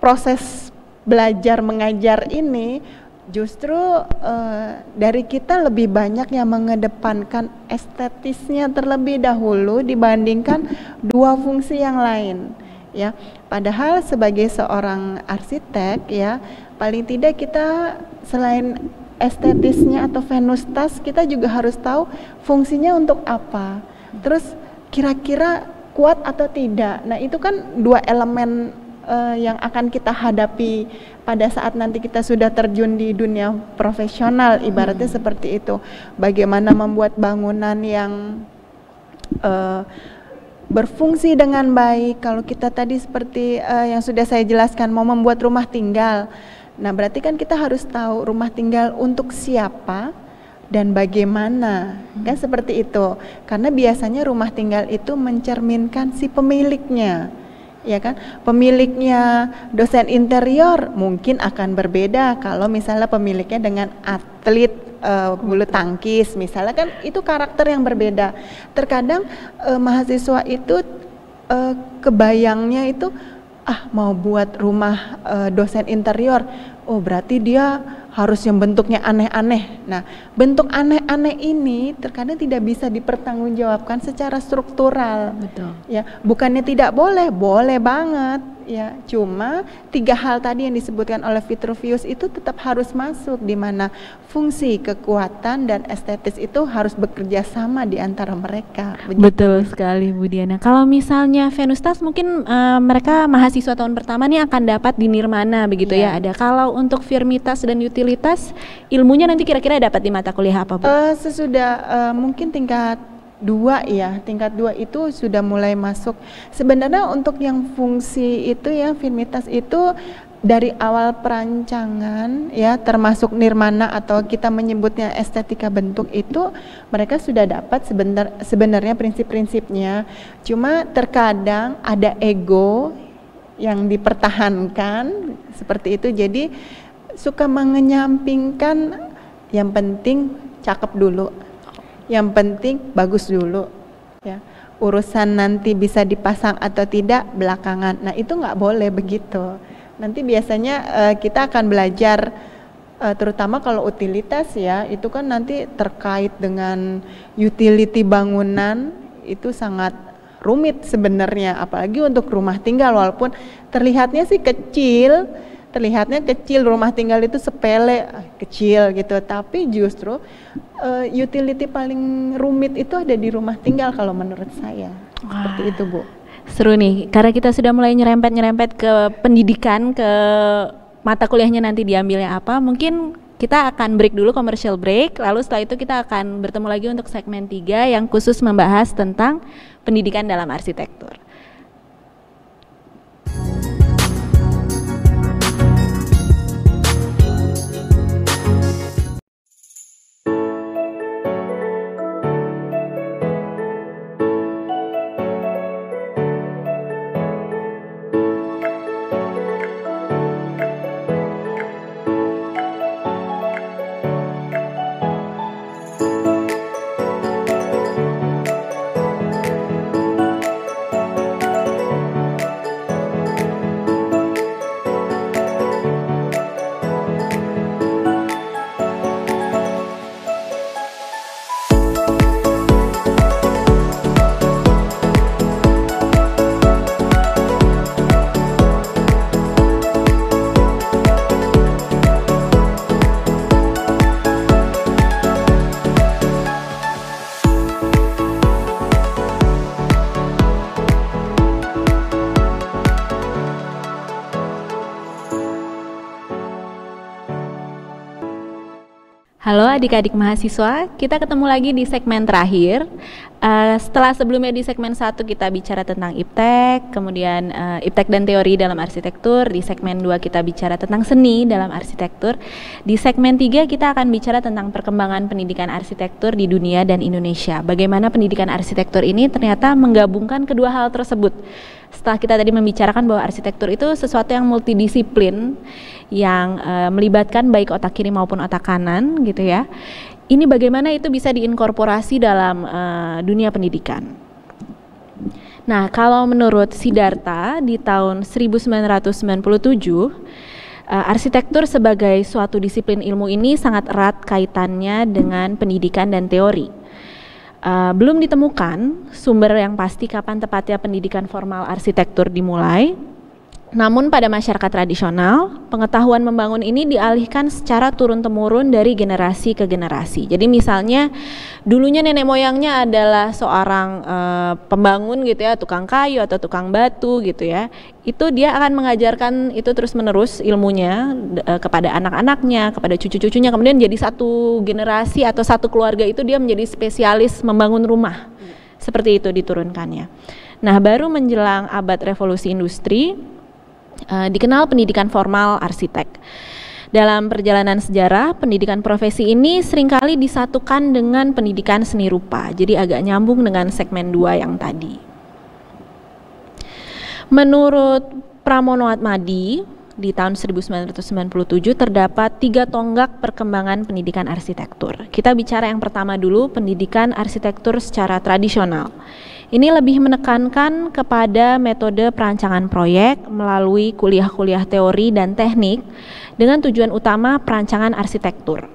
proses belajar mengajar ini justru uh, dari kita lebih banyak yang mengedepankan estetisnya terlebih dahulu dibandingkan dua fungsi yang lain ya padahal sebagai seorang arsitek ya paling tidak kita selain estetisnya atau venustas kita juga harus tahu fungsinya untuk apa terus kira-kira kuat atau tidak nah itu kan dua elemen uh, yang akan kita hadapi pada saat nanti kita sudah terjun di dunia profesional hmm. ibaratnya hmm. seperti itu bagaimana membuat bangunan yang uh, berfungsi dengan baik kalau kita tadi seperti uh, yang sudah saya jelaskan mau membuat rumah tinggal nah berarti kan kita harus tahu rumah tinggal untuk siapa dan bagaimana kan hmm. seperti itu karena biasanya rumah tinggal itu mencerminkan si pemiliknya ya kan pemiliknya dosen interior mungkin akan berbeda kalau misalnya pemiliknya dengan atlet uh, bulu tangkis misalnya kan itu karakter yang berbeda terkadang uh, mahasiswa itu uh, kebayangnya itu ah mau buat rumah uh, dosen interior oh berarti dia harus yang bentuknya aneh-aneh. Nah, bentuk aneh-aneh ini terkadang tidak bisa dipertanggungjawabkan secara struktural. Betul. Ya, bukannya tidak boleh, boleh banget Ya, cuma tiga hal tadi yang disebutkan oleh Vitruvius itu tetap harus masuk di mana fungsi, kekuatan dan estetis itu harus bekerja sama di antara mereka. Begitu. Betul sekali Bu Diana. Kalau misalnya Venustas mungkin uh, mereka mahasiswa tahun pertama nih akan dapat di Nirmana begitu yeah. ya ada. Kalau untuk firmitas dan utilitas ilmunya nanti kira-kira dapat di mata kuliah apa Bu? Uh, sesudah uh, mungkin tingkat dua ya tingkat dua itu sudah mulai masuk sebenarnya untuk yang fungsi itu ya firmitas itu dari awal perancangan ya termasuk nirmana atau kita menyebutnya estetika bentuk itu mereka sudah dapat sebentar sebenarnya prinsip-prinsipnya cuma terkadang ada ego yang dipertahankan seperti itu jadi suka mengenyampingkan yang penting cakep dulu yang penting bagus dulu. Ya. Urusan nanti bisa dipasang atau tidak belakangan. Nah itu nggak boleh begitu. Nanti biasanya uh, kita akan belajar uh, terutama kalau utilitas ya itu kan nanti terkait dengan utility bangunan itu sangat rumit sebenarnya apalagi untuk rumah tinggal walaupun terlihatnya sih kecil terlihatnya kecil rumah tinggal itu sepele ah, kecil gitu tapi justru uh, utility paling rumit itu ada di rumah tinggal kalau menurut saya Wah. seperti itu bu seru nih karena kita sudah mulai nyerempet nyerempet ke pendidikan ke mata kuliahnya nanti diambilnya apa mungkin kita akan break dulu commercial break lalu setelah itu kita akan bertemu lagi untuk segmen 3 yang khusus membahas tentang pendidikan dalam arsitektur Halo adik-adik mahasiswa, kita ketemu lagi di segmen terakhir. Uh, setelah sebelumnya di segmen satu kita bicara tentang IPTEK, kemudian uh, IPTEK dan teori dalam arsitektur, di segmen 2 kita bicara tentang seni dalam arsitektur, di segmen 3 kita akan bicara tentang perkembangan pendidikan arsitektur di dunia dan Indonesia. Bagaimana pendidikan arsitektur ini ternyata menggabungkan kedua hal tersebut setelah kita tadi membicarakan bahwa arsitektur itu sesuatu yang multidisiplin yang uh, melibatkan baik otak kiri maupun otak kanan gitu ya. Ini bagaimana itu bisa diinkorporasi dalam uh, dunia pendidikan? Nah, kalau menurut Siddhartha di tahun 1997, eh, arsitektur sebagai suatu disiplin ilmu ini sangat erat kaitannya dengan pendidikan dan teori. Uh, belum ditemukan sumber yang pasti kapan tepatnya pendidikan formal arsitektur dimulai, namun pada masyarakat tradisional, pengetahuan membangun ini dialihkan secara turun-temurun dari generasi ke generasi. Jadi misalnya dulunya nenek moyangnya adalah seorang e, pembangun gitu ya, tukang kayu atau tukang batu gitu ya. Itu dia akan mengajarkan itu terus-menerus ilmunya e, kepada anak-anaknya, kepada cucu-cucunya. Kemudian jadi satu generasi atau satu keluarga itu dia menjadi spesialis membangun rumah. Seperti itu diturunkannya. Nah, baru menjelang abad revolusi industri, uh, dikenal pendidikan formal arsitek. Dalam perjalanan sejarah, pendidikan profesi ini seringkali disatukan dengan pendidikan seni rupa, jadi agak nyambung dengan segmen dua yang tadi. Menurut Pramono Atmadi, di tahun 1997 terdapat tiga tonggak perkembangan pendidikan arsitektur. Kita bicara yang pertama dulu, pendidikan arsitektur secara tradisional ini lebih menekankan kepada metode perancangan proyek melalui kuliah-kuliah teori dan teknik dengan tujuan utama perancangan arsitektur.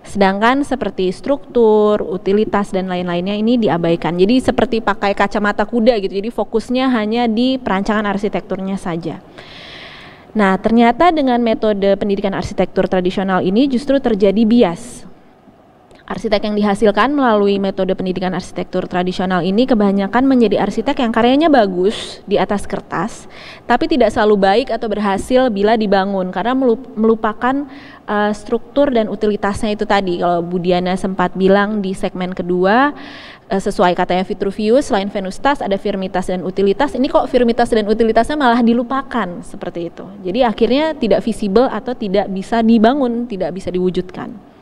Sedangkan seperti struktur, utilitas dan lain-lainnya ini diabaikan. Jadi seperti pakai kacamata kuda gitu. Jadi fokusnya hanya di perancangan arsitekturnya saja. Nah, ternyata dengan metode pendidikan arsitektur tradisional ini justru terjadi bias Arsitek yang dihasilkan melalui metode pendidikan arsitektur tradisional ini kebanyakan menjadi arsitek yang karyanya bagus di atas kertas, tapi tidak selalu baik atau berhasil bila dibangun karena melupakan uh, struktur dan utilitasnya itu tadi. Kalau Budiana sempat bilang di segmen kedua, uh, sesuai katanya Vitruvius, selain Venustas ada firmitas dan utilitas. Ini kok firmitas dan utilitasnya malah dilupakan seperti itu. Jadi akhirnya tidak visible atau tidak bisa dibangun, tidak bisa diwujudkan.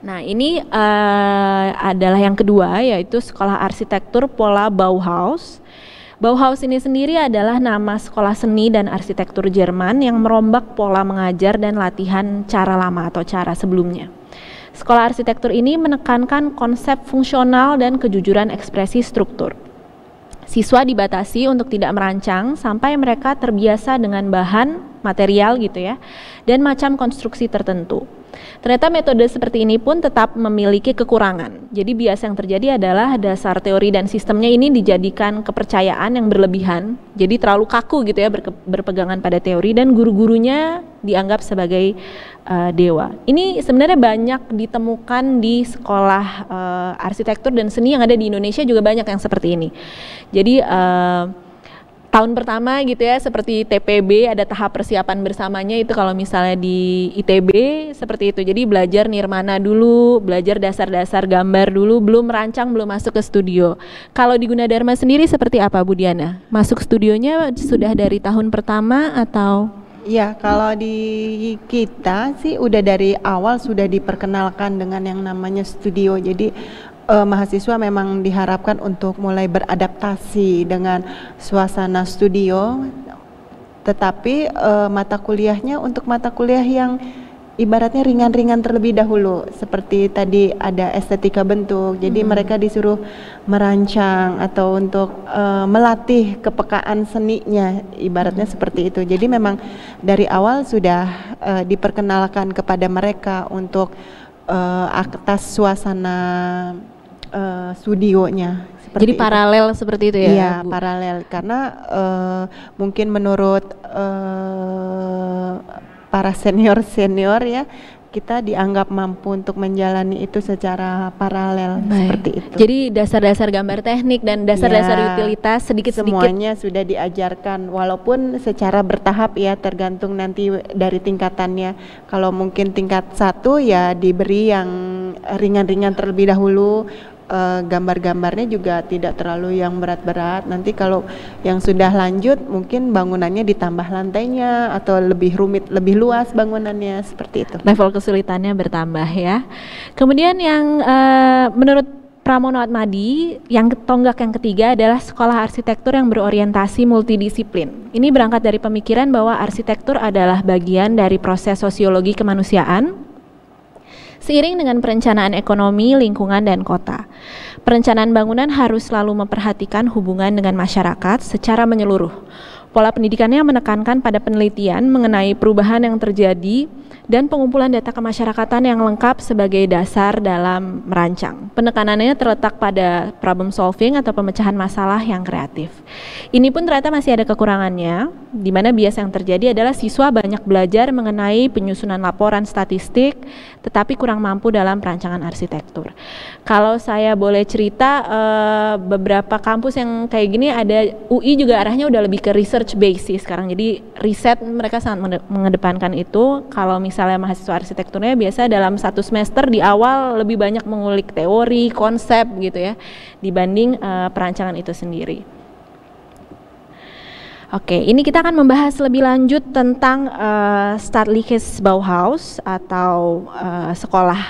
Nah, ini uh, adalah yang kedua yaitu Sekolah Arsitektur Pola Bauhaus. Bauhaus ini sendiri adalah nama sekolah seni dan arsitektur Jerman yang merombak pola mengajar dan latihan cara lama atau cara sebelumnya. Sekolah arsitektur ini menekankan konsep fungsional dan kejujuran ekspresi struktur. Siswa dibatasi untuk tidak merancang sampai mereka terbiasa dengan bahan, material gitu ya, dan macam konstruksi tertentu. Ternyata metode seperti ini pun tetap memiliki kekurangan. Jadi bias yang terjadi adalah dasar teori dan sistemnya ini dijadikan kepercayaan yang berlebihan. Jadi terlalu kaku gitu ya berpegangan pada teori dan guru-gurunya dianggap sebagai uh, dewa. Ini sebenarnya banyak ditemukan di sekolah uh, arsitektur dan seni yang ada di Indonesia juga banyak yang seperti ini. Jadi uh, tahun pertama gitu ya seperti TPB ada tahap persiapan bersamanya itu kalau misalnya di ITB seperti itu jadi belajar nirmana dulu belajar dasar-dasar gambar dulu belum merancang belum masuk ke studio kalau di Gunadarma sendiri seperti apa Bu Diana masuk studionya sudah dari tahun pertama atau Ya, kalau di kita sih udah dari awal sudah diperkenalkan dengan yang namanya studio. Jadi uh, mahasiswa memang diharapkan untuk mulai beradaptasi dengan suasana studio tetapi uh, mata kuliahnya untuk mata kuliah yang ibaratnya ringan-ringan terlebih dahulu seperti tadi ada estetika bentuk jadi hmm. mereka disuruh merancang atau untuk uh, melatih kepekaan seninya ibaratnya hmm. seperti itu jadi memang dari awal sudah uh, diperkenalkan kepada mereka untuk uh, atas suasana uh, studionya. Seperti Jadi paralel itu. seperti itu ya? Iya Bu? paralel karena uh, mungkin menurut uh, para senior senior ya kita dianggap mampu untuk menjalani itu secara paralel Baik. seperti itu. Jadi dasar-dasar gambar teknik dan dasar-dasar ya, utilitas sedikit-sedikit semuanya sudah diajarkan walaupun secara bertahap ya tergantung nanti dari tingkatannya. Kalau mungkin tingkat satu ya diberi yang ringan-ringan terlebih dahulu uh, gambar-gambarnya juga tidak terlalu yang berat-berat. Nanti kalau yang sudah lanjut mungkin bangunannya ditambah lantainya atau lebih rumit, lebih luas bangunannya seperti itu. Level kesulitannya bertambah ya. Kemudian yang uh, menurut Pramono Atmadi, yang tonggak yang ketiga adalah sekolah arsitektur yang berorientasi multidisiplin. Ini berangkat dari pemikiran bahwa arsitektur adalah bagian dari proses sosiologi kemanusiaan seiring dengan perencanaan ekonomi, lingkungan, dan kota. Perencanaan bangunan harus selalu memperhatikan hubungan dengan masyarakat secara menyeluruh Pola pendidikannya menekankan pada penelitian mengenai perubahan yang terjadi dan pengumpulan data kemasyarakatan yang lengkap sebagai dasar dalam merancang. Penekanannya terletak pada problem solving atau pemecahan masalah yang kreatif. Ini pun ternyata masih ada kekurangannya, di mana bias yang terjadi adalah siswa banyak belajar mengenai penyusunan laporan statistik, tetapi kurang mampu dalam perancangan arsitektur. Kalau saya boleh cerita, eh, beberapa kampus yang kayak gini ada UI juga arahnya udah lebih ke riset research basis sekarang. Jadi riset mereka sangat mengedepankan itu. Kalau misalnya mahasiswa arsitekturnya biasa dalam satu semester di awal lebih banyak mengulik teori, konsep gitu ya dibanding uh, perancangan itu sendiri. Oke, ini kita akan membahas lebih lanjut tentang uh, Bauhaus atau uh, sekolah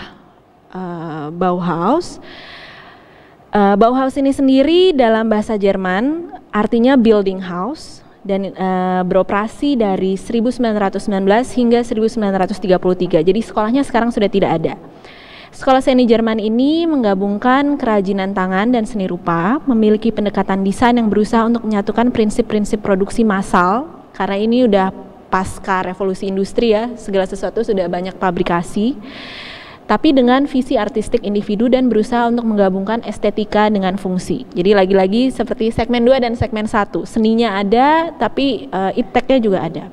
uh, Bauhaus. Uh, Bauhaus ini sendiri dalam bahasa Jerman artinya building house dan uh, beroperasi dari 1919 hingga 1933. Jadi sekolahnya sekarang sudah tidak ada. Sekolah seni Jerman ini menggabungkan kerajinan tangan dan seni rupa, memiliki pendekatan desain yang berusaha untuk menyatukan prinsip-prinsip produksi massal karena ini udah pasca revolusi industri ya, segala sesuatu sudah banyak pabrikasi tapi dengan visi artistik individu dan berusaha untuk menggabungkan estetika dengan fungsi. Jadi lagi-lagi seperti segmen 2 dan segmen 1, seninya ada tapi uh, iptek-nya juga ada.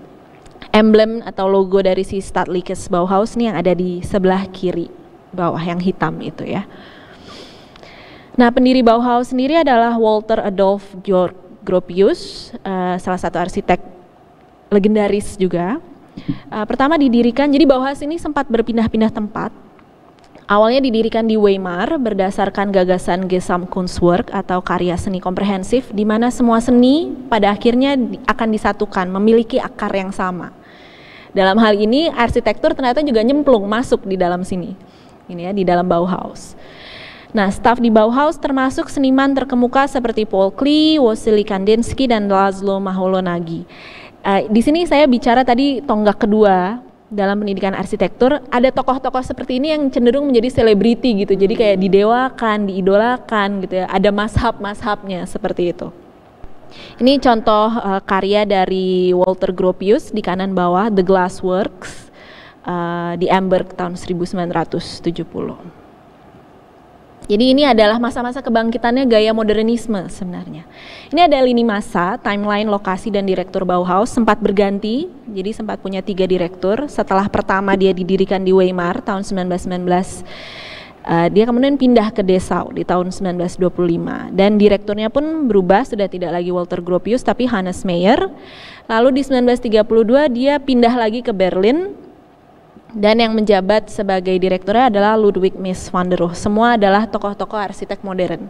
Emblem atau logo dari si Stadlikes Bauhaus nih yang ada di sebelah kiri bawah yang hitam itu ya. Nah, pendiri Bauhaus sendiri adalah Walter Adolf Georg Gropius, uh, salah satu arsitek legendaris juga. Uh, pertama didirikan, jadi Bauhaus ini sempat berpindah-pindah tempat Awalnya didirikan di Weimar berdasarkan gagasan Gesamtkunstwerk atau karya seni komprehensif di mana semua seni pada akhirnya akan disatukan, memiliki akar yang sama. Dalam hal ini arsitektur ternyata juga nyemplung masuk di dalam sini. Ini ya di dalam Bauhaus. Nah, staf di Bauhaus termasuk seniman terkemuka seperti Paul Klee, Wassily Kandinsky dan Laszlo Maholonagi. Uh, eh, di sini saya bicara tadi tonggak kedua dalam pendidikan arsitektur ada tokoh-tokoh seperti ini yang cenderung menjadi selebriti gitu. Jadi kayak didewakan, diidolakan gitu ya. Ada mashab-mashabnya seperti itu. Ini contoh uh, karya dari Walter Gropius di kanan bawah The Glass Works uh, eh, di Amber tahun 1970. Jadi ini adalah masa-masa kebangkitannya gaya modernisme sebenarnya. Ini ada lini masa, timeline, lokasi, dan direktur Bauhaus sempat berganti. Jadi sempat punya tiga direktur. Setelah pertama dia didirikan di Weimar tahun 1919, uh, eh, dia kemudian pindah ke Dessau di tahun 1925. Dan direkturnya pun berubah, sudah tidak lagi Walter Gropius tapi Hannes Meyer. Lalu di 1932 dia pindah lagi ke Berlin dan yang menjabat sebagai direkturnya adalah Ludwig Mies van der Rohe. Semua adalah tokoh-tokoh arsitek modern.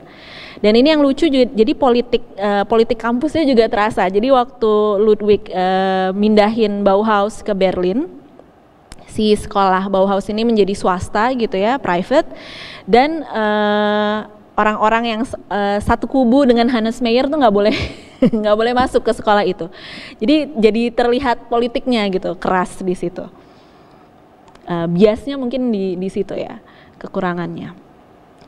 Dan ini yang lucu jadi politik uh, politik kampusnya juga terasa. Jadi waktu Ludwig uh, mindahin Bauhaus ke Berlin, si sekolah Bauhaus ini menjadi swasta gitu ya, private dan orang eh, orang-orang yang uh, satu kubu dengan Hannes Meyer tuh nggak boleh nggak boleh masuk ke sekolah itu. Jadi jadi terlihat politiknya gitu keras di situ uh, biasnya mungkin di di situ ya kekurangannya.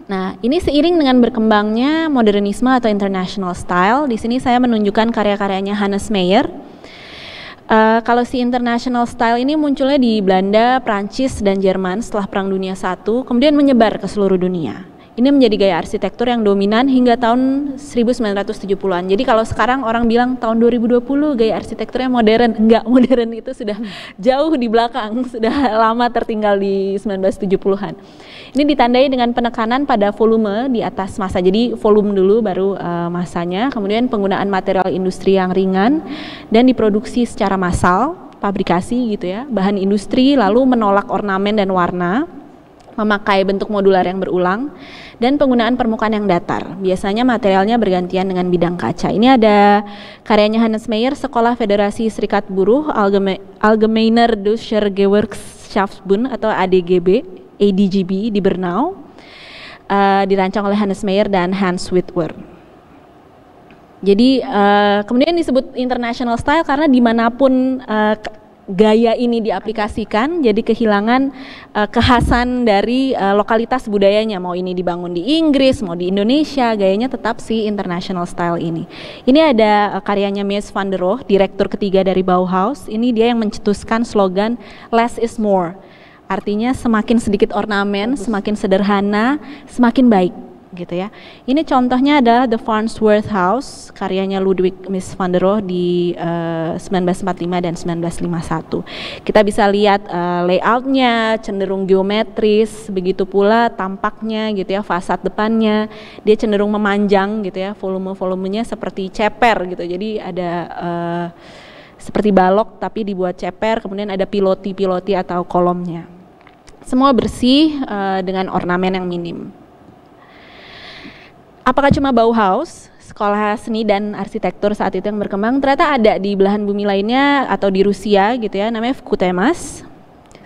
Nah, ini seiring dengan berkembangnya modernisme atau international style. Di sini saya menunjukkan karya-karyanya Hannes Meyer. Uh, kalau si international style ini munculnya di Belanda, Prancis, dan Jerman setelah Perang Dunia I, kemudian menyebar ke seluruh dunia. Ini menjadi gaya arsitektur yang dominan hingga tahun 1970-an. Jadi kalau sekarang orang bilang tahun 2020 gaya arsitekturnya modern, enggak modern itu sudah jauh di belakang, sudah lama tertinggal di 1970-an. Ini ditandai dengan penekanan pada volume di atas masa, Jadi volume dulu baru uh, masanya, kemudian penggunaan material industri yang ringan dan diproduksi secara massal pabrikasi gitu ya, bahan industri lalu menolak ornamen dan warna memakai bentuk modular yang berulang, dan penggunaan permukaan yang datar. Biasanya materialnya bergantian dengan bidang kaca. Ini ada karyanya Hannes Meyer, Sekolah Federasi Serikat Buruh, Algemeiner Allgemeiner Deutscher Gewerkschaftsbund atau ADGB, ADGB di Bernau, uh, dirancang oleh Hannes Meyer dan Hans Whitwer. Jadi uh, kemudian disebut international style karena dimanapun uh, gaya ini diaplikasikan jadi kehilangan uh, kekhasan dari uh, lokalitas budayanya mau ini dibangun di Inggris mau di Indonesia gayanya tetap si international style ini ini ada uh, karyanya Mies van der Rohe direktur ketiga dari Bauhaus ini dia yang mencetuskan slogan less is more artinya semakin sedikit ornamen semakin sederhana semakin baik gitu ya. Ini contohnya adalah The Farnsworth House karyanya Ludwig Mies van der Rohe di eh, uh, 1945 dan 1951. Kita bisa lihat uh, layoutnya cenderung geometris, begitu pula tampaknya gitu ya fasad depannya dia cenderung memanjang gitu ya volume-volumenya seperti ceper gitu. Jadi ada uh, seperti balok tapi dibuat ceper, kemudian ada piloti-piloti atau kolomnya. Semua bersih uh, dengan ornamen yang minim apakah cuma Bauhaus, sekolah seni dan arsitektur saat itu yang berkembang, ternyata ada di belahan bumi lainnya atau di Rusia gitu ya, namanya Fukutemas.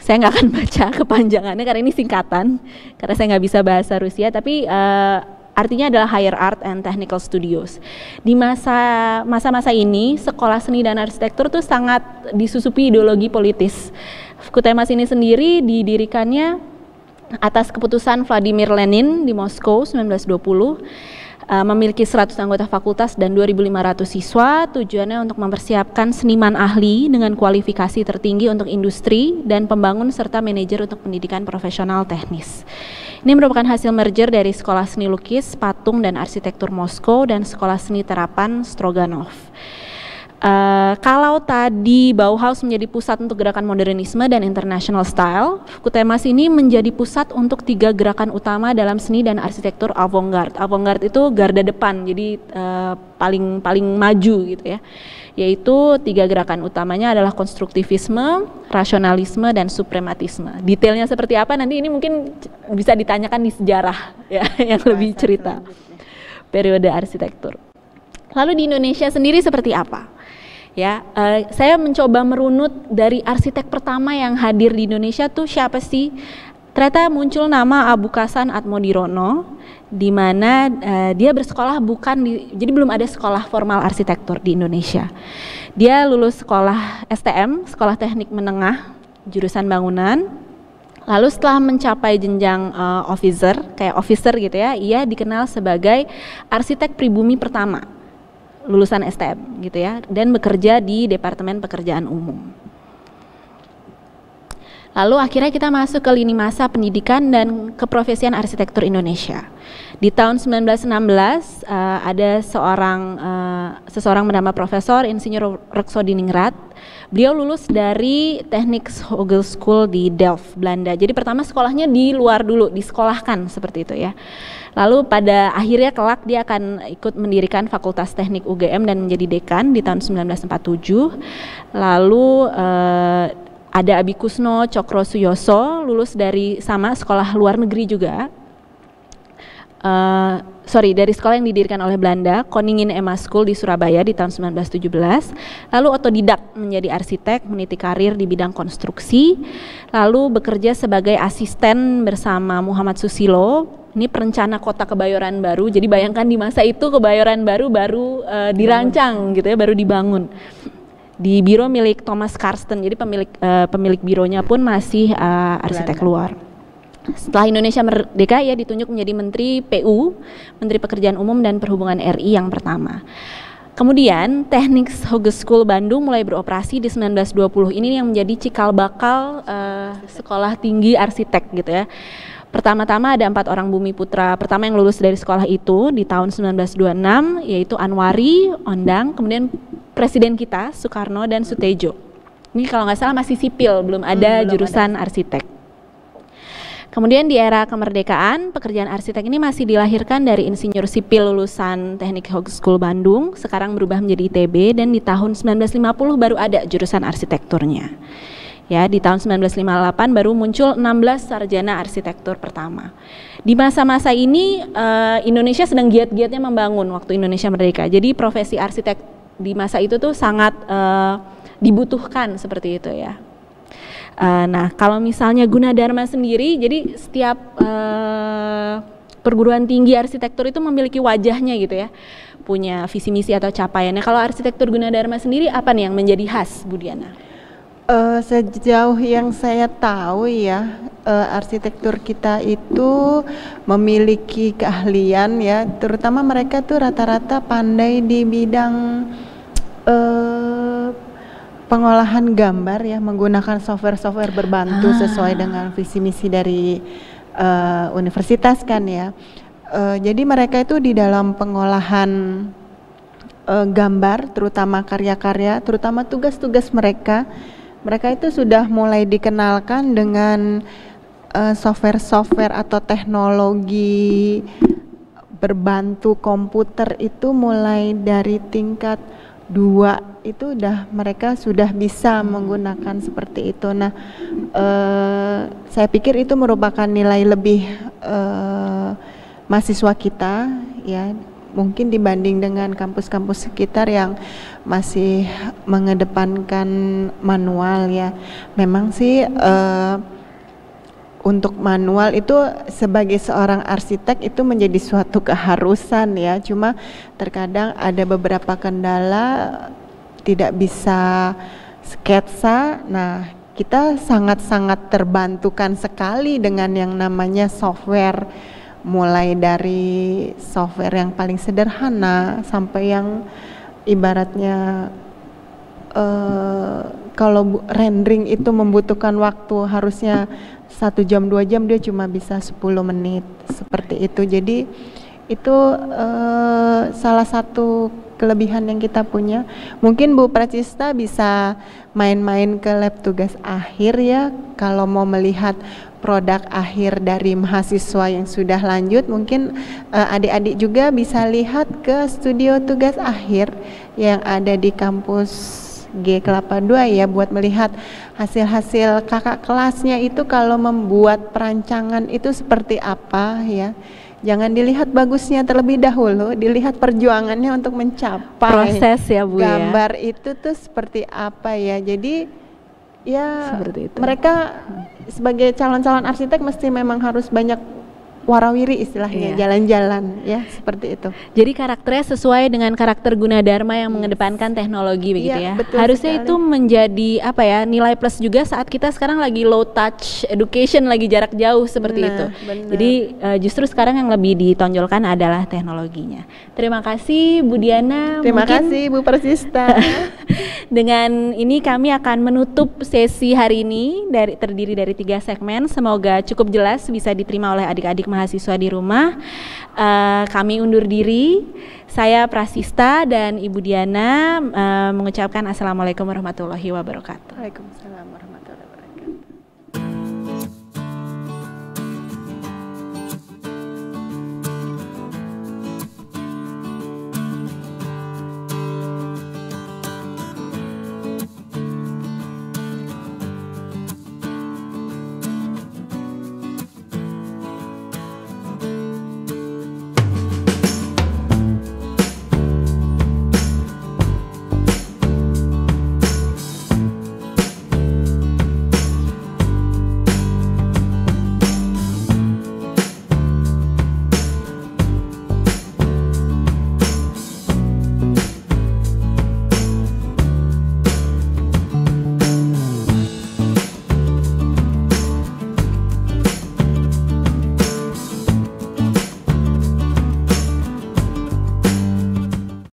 Saya nggak akan baca kepanjangannya karena ini singkatan, karena saya nggak bisa bahasa Rusia, tapi uh, artinya adalah Higher Art and Technical Studios. Di masa masa-masa ini, sekolah seni dan arsitektur tuh sangat disusupi ideologi politis. Fukutemas ini sendiri didirikannya atas keputusan Vladimir Lenin di Moskow 1920 eh, memiliki 100 anggota fakultas dan 2.500 siswa. Tujuannya untuk mempersiapkan seniman ahli dengan kualifikasi tertinggi untuk industri dan pembangun serta manajer untuk pendidikan profesional teknis. Ini merupakan hasil merger dari Sekolah Seni Lukis, Patung dan Arsitektur Moskow dan Sekolah Seni Terapan Stroganov. Eh, kalau tadi Bauhaus menjadi pusat untuk gerakan modernisme dan international style, Kutemas ini menjadi pusat untuk tiga gerakan utama dalam seni dan arsitektur avant-garde. Avant-garde itu garda depan, jadi uh, paling paling maju gitu ya. Yaitu tiga gerakan utamanya adalah konstruktivisme, rasionalisme dan suprematisme. Detailnya seperti apa nanti ini mungkin bisa ditanyakan di sejarah ya yang lebih cerita periode arsitektur. Lalu di Indonesia sendiri seperti apa? ya uh, saya mencoba merunut dari arsitek pertama yang hadir di Indonesia tuh siapa sih ternyata muncul nama Abu Kasan Atmodirono di mana uh, dia bersekolah bukan di, jadi belum ada sekolah formal arsitektur di Indonesia dia lulus sekolah STM sekolah teknik menengah jurusan bangunan Lalu setelah mencapai jenjang uh, officer, kayak officer gitu ya, ia dikenal sebagai arsitek pribumi pertama lulusan STM gitu ya dan bekerja di Departemen Pekerjaan Umum. Lalu akhirnya kita masuk ke lini masa pendidikan dan keprofesian arsitektur Indonesia. Di tahun 1916 uh, eh, ada seorang uh, seseorang bernama Profesor Insinyur Diningrat. Beliau lulus dari Teknik Hogel School di Delft, Belanda. Jadi pertama sekolahnya di luar dulu, disekolahkan seperti itu ya. Lalu pada akhirnya kelak dia akan ikut mendirikan Fakultas Teknik UGM dan menjadi dekan di tahun 1947. Lalu uh, ada Abi Kusno Cokro Suyoso lulus dari sama sekolah luar negeri juga uh, sorry dari sekolah yang didirikan oleh Belanda, Koningin Emma School di Surabaya di tahun 1917. Lalu otodidak menjadi arsitek, meniti karir di bidang konstruksi, lalu bekerja sebagai asisten bersama Muhammad Susilo. Ini perencana kota Kebayoran Baru. Jadi bayangkan di masa itu Kebayoran Baru baru uh, dirancang gitu ya, baru dibangun di biro milik Thomas Karsten. Jadi pemilik uh, pemilik bironya pun masih uh, arsitek Belanda. luar setelah Indonesia merdeka ya ditunjuk menjadi Menteri PU, Menteri Pekerjaan Umum dan Perhubungan RI yang pertama. Kemudian teknik Hoge School Bandung mulai beroperasi di 1920 ini yang menjadi cikal bakal uh, sekolah tinggi arsitek gitu ya. Pertama-tama ada empat orang bumi putra pertama yang lulus dari sekolah itu di tahun 1926 yaitu Anwari, Ondang, kemudian presiden kita Soekarno dan Sutejo. Ini kalau nggak salah masih sipil, belum ada hmm, belum jurusan ada. arsitek. Kemudian di era kemerdekaan, pekerjaan arsitek ini masih dilahirkan dari insinyur sipil lulusan Teknik School Bandung, sekarang berubah menjadi ITB dan di tahun 1950 baru ada jurusan arsitekturnya. Ya, di tahun 1958 baru muncul 16 sarjana arsitektur pertama. Di masa-masa ini eh, Indonesia sedang giat-giatnya membangun waktu Indonesia merdeka. Jadi profesi arsitek di masa itu tuh sangat eh, dibutuhkan seperti itu ya. Uh, nah, kalau misalnya guna dharma sendiri, jadi setiap uh, perguruan tinggi arsitektur itu memiliki wajahnya gitu ya, punya visi misi atau capaiannya. Kalau arsitektur guna dharma sendiri, apa nih yang menjadi khas, Bu Diana? Uh, eh, sejauh yang saya tahu ya, uh, arsitektur kita itu memiliki keahlian ya, terutama mereka tuh rata-rata pandai di bidang uh, pengolahan gambar ya menggunakan software-software berbantu ah. sesuai dengan visi misi dari uh, universitas kan ya. Uh, jadi mereka itu di dalam pengolahan uh, gambar, terutama karya-karya, terutama tugas-tugas mereka, mereka itu sudah mulai dikenalkan dengan software-software uh, software -software atau teknologi berbantu komputer itu mulai dari tingkat dua itu udah mereka sudah bisa menggunakan seperti itu. Nah, eh, saya pikir itu merupakan nilai lebih eh, mahasiswa kita ya mungkin dibanding dengan kampus-kampus sekitar yang masih mengedepankan manual ya. Memang sih eh, untuk manual itu sebagai seorang arsitek itu menjadi suatu keharusan ya. Cuma terkadang ada beberapa kendala tidak bisa sketsa. Nah, kita sangat-sangat terbantukan sekali dengan yang namanya software mulai dari software yang paling sederhana sampai yang ibaratnya uh, kalau rendering itu membutuhkan waktu harusnya satu jam dua jam dia cuma bisa 10 menit seperti itu jadi itu uh, salah satu kelebihan yang kita punya mungkin Bu Pracista bisa main-main ke lab tugas akhir ya kalau mau melihat produk akhir dari mahasiswa yang sudah lanjut mungkin eh, adik-adik uh, juga bisa lihat ke studio tugas akhir yang ada di kampus G82 ya buat melihat hasil-hasil kakak kelasnya itu kalau membuat perancangan itu seperti apa ya. Jangan dilihat bagusnya terlebih dahulu, dilihat perjuangannya untuk mencapai proses ya Bu ya. gambar ya. itu tuh seperti apa ya. Jadi ya seperti itu. Mereka sebagai calon-calon arsitek mesti memang harus banyak warawiri istilahnya iya. jalan-jalan yeah. ya seperti itu. Jadi karakternya sesuai dengan karakter Gunadarma yang mengedepankan teknologi iya, begitu yeah, ya. Betul Harusnya sekali. itu menjadi apa ya nilai plus juga saat kita sekarang lagi low touch education lagi jarak jauh seperti nah, itu. Bener. Jadi uh, justru sekarang yang lebih ditonjolkan adalah teknologinya. Terima kasih Bu Diana. Terima Mungkin, kasih Bu Persista. dengan ini kami akan menutup sesi hari ini dari terdiri dari tiga segmen. Semoga cukup jelas bisa diterima oleh adik-adik mahasiswa di rumah. Uh, kami undur diri. Saya Prasista dan Ibu Diana uh, mengucapkan assalamualaikum warahmatullahi wabarakatuh. Waalaikumsalam.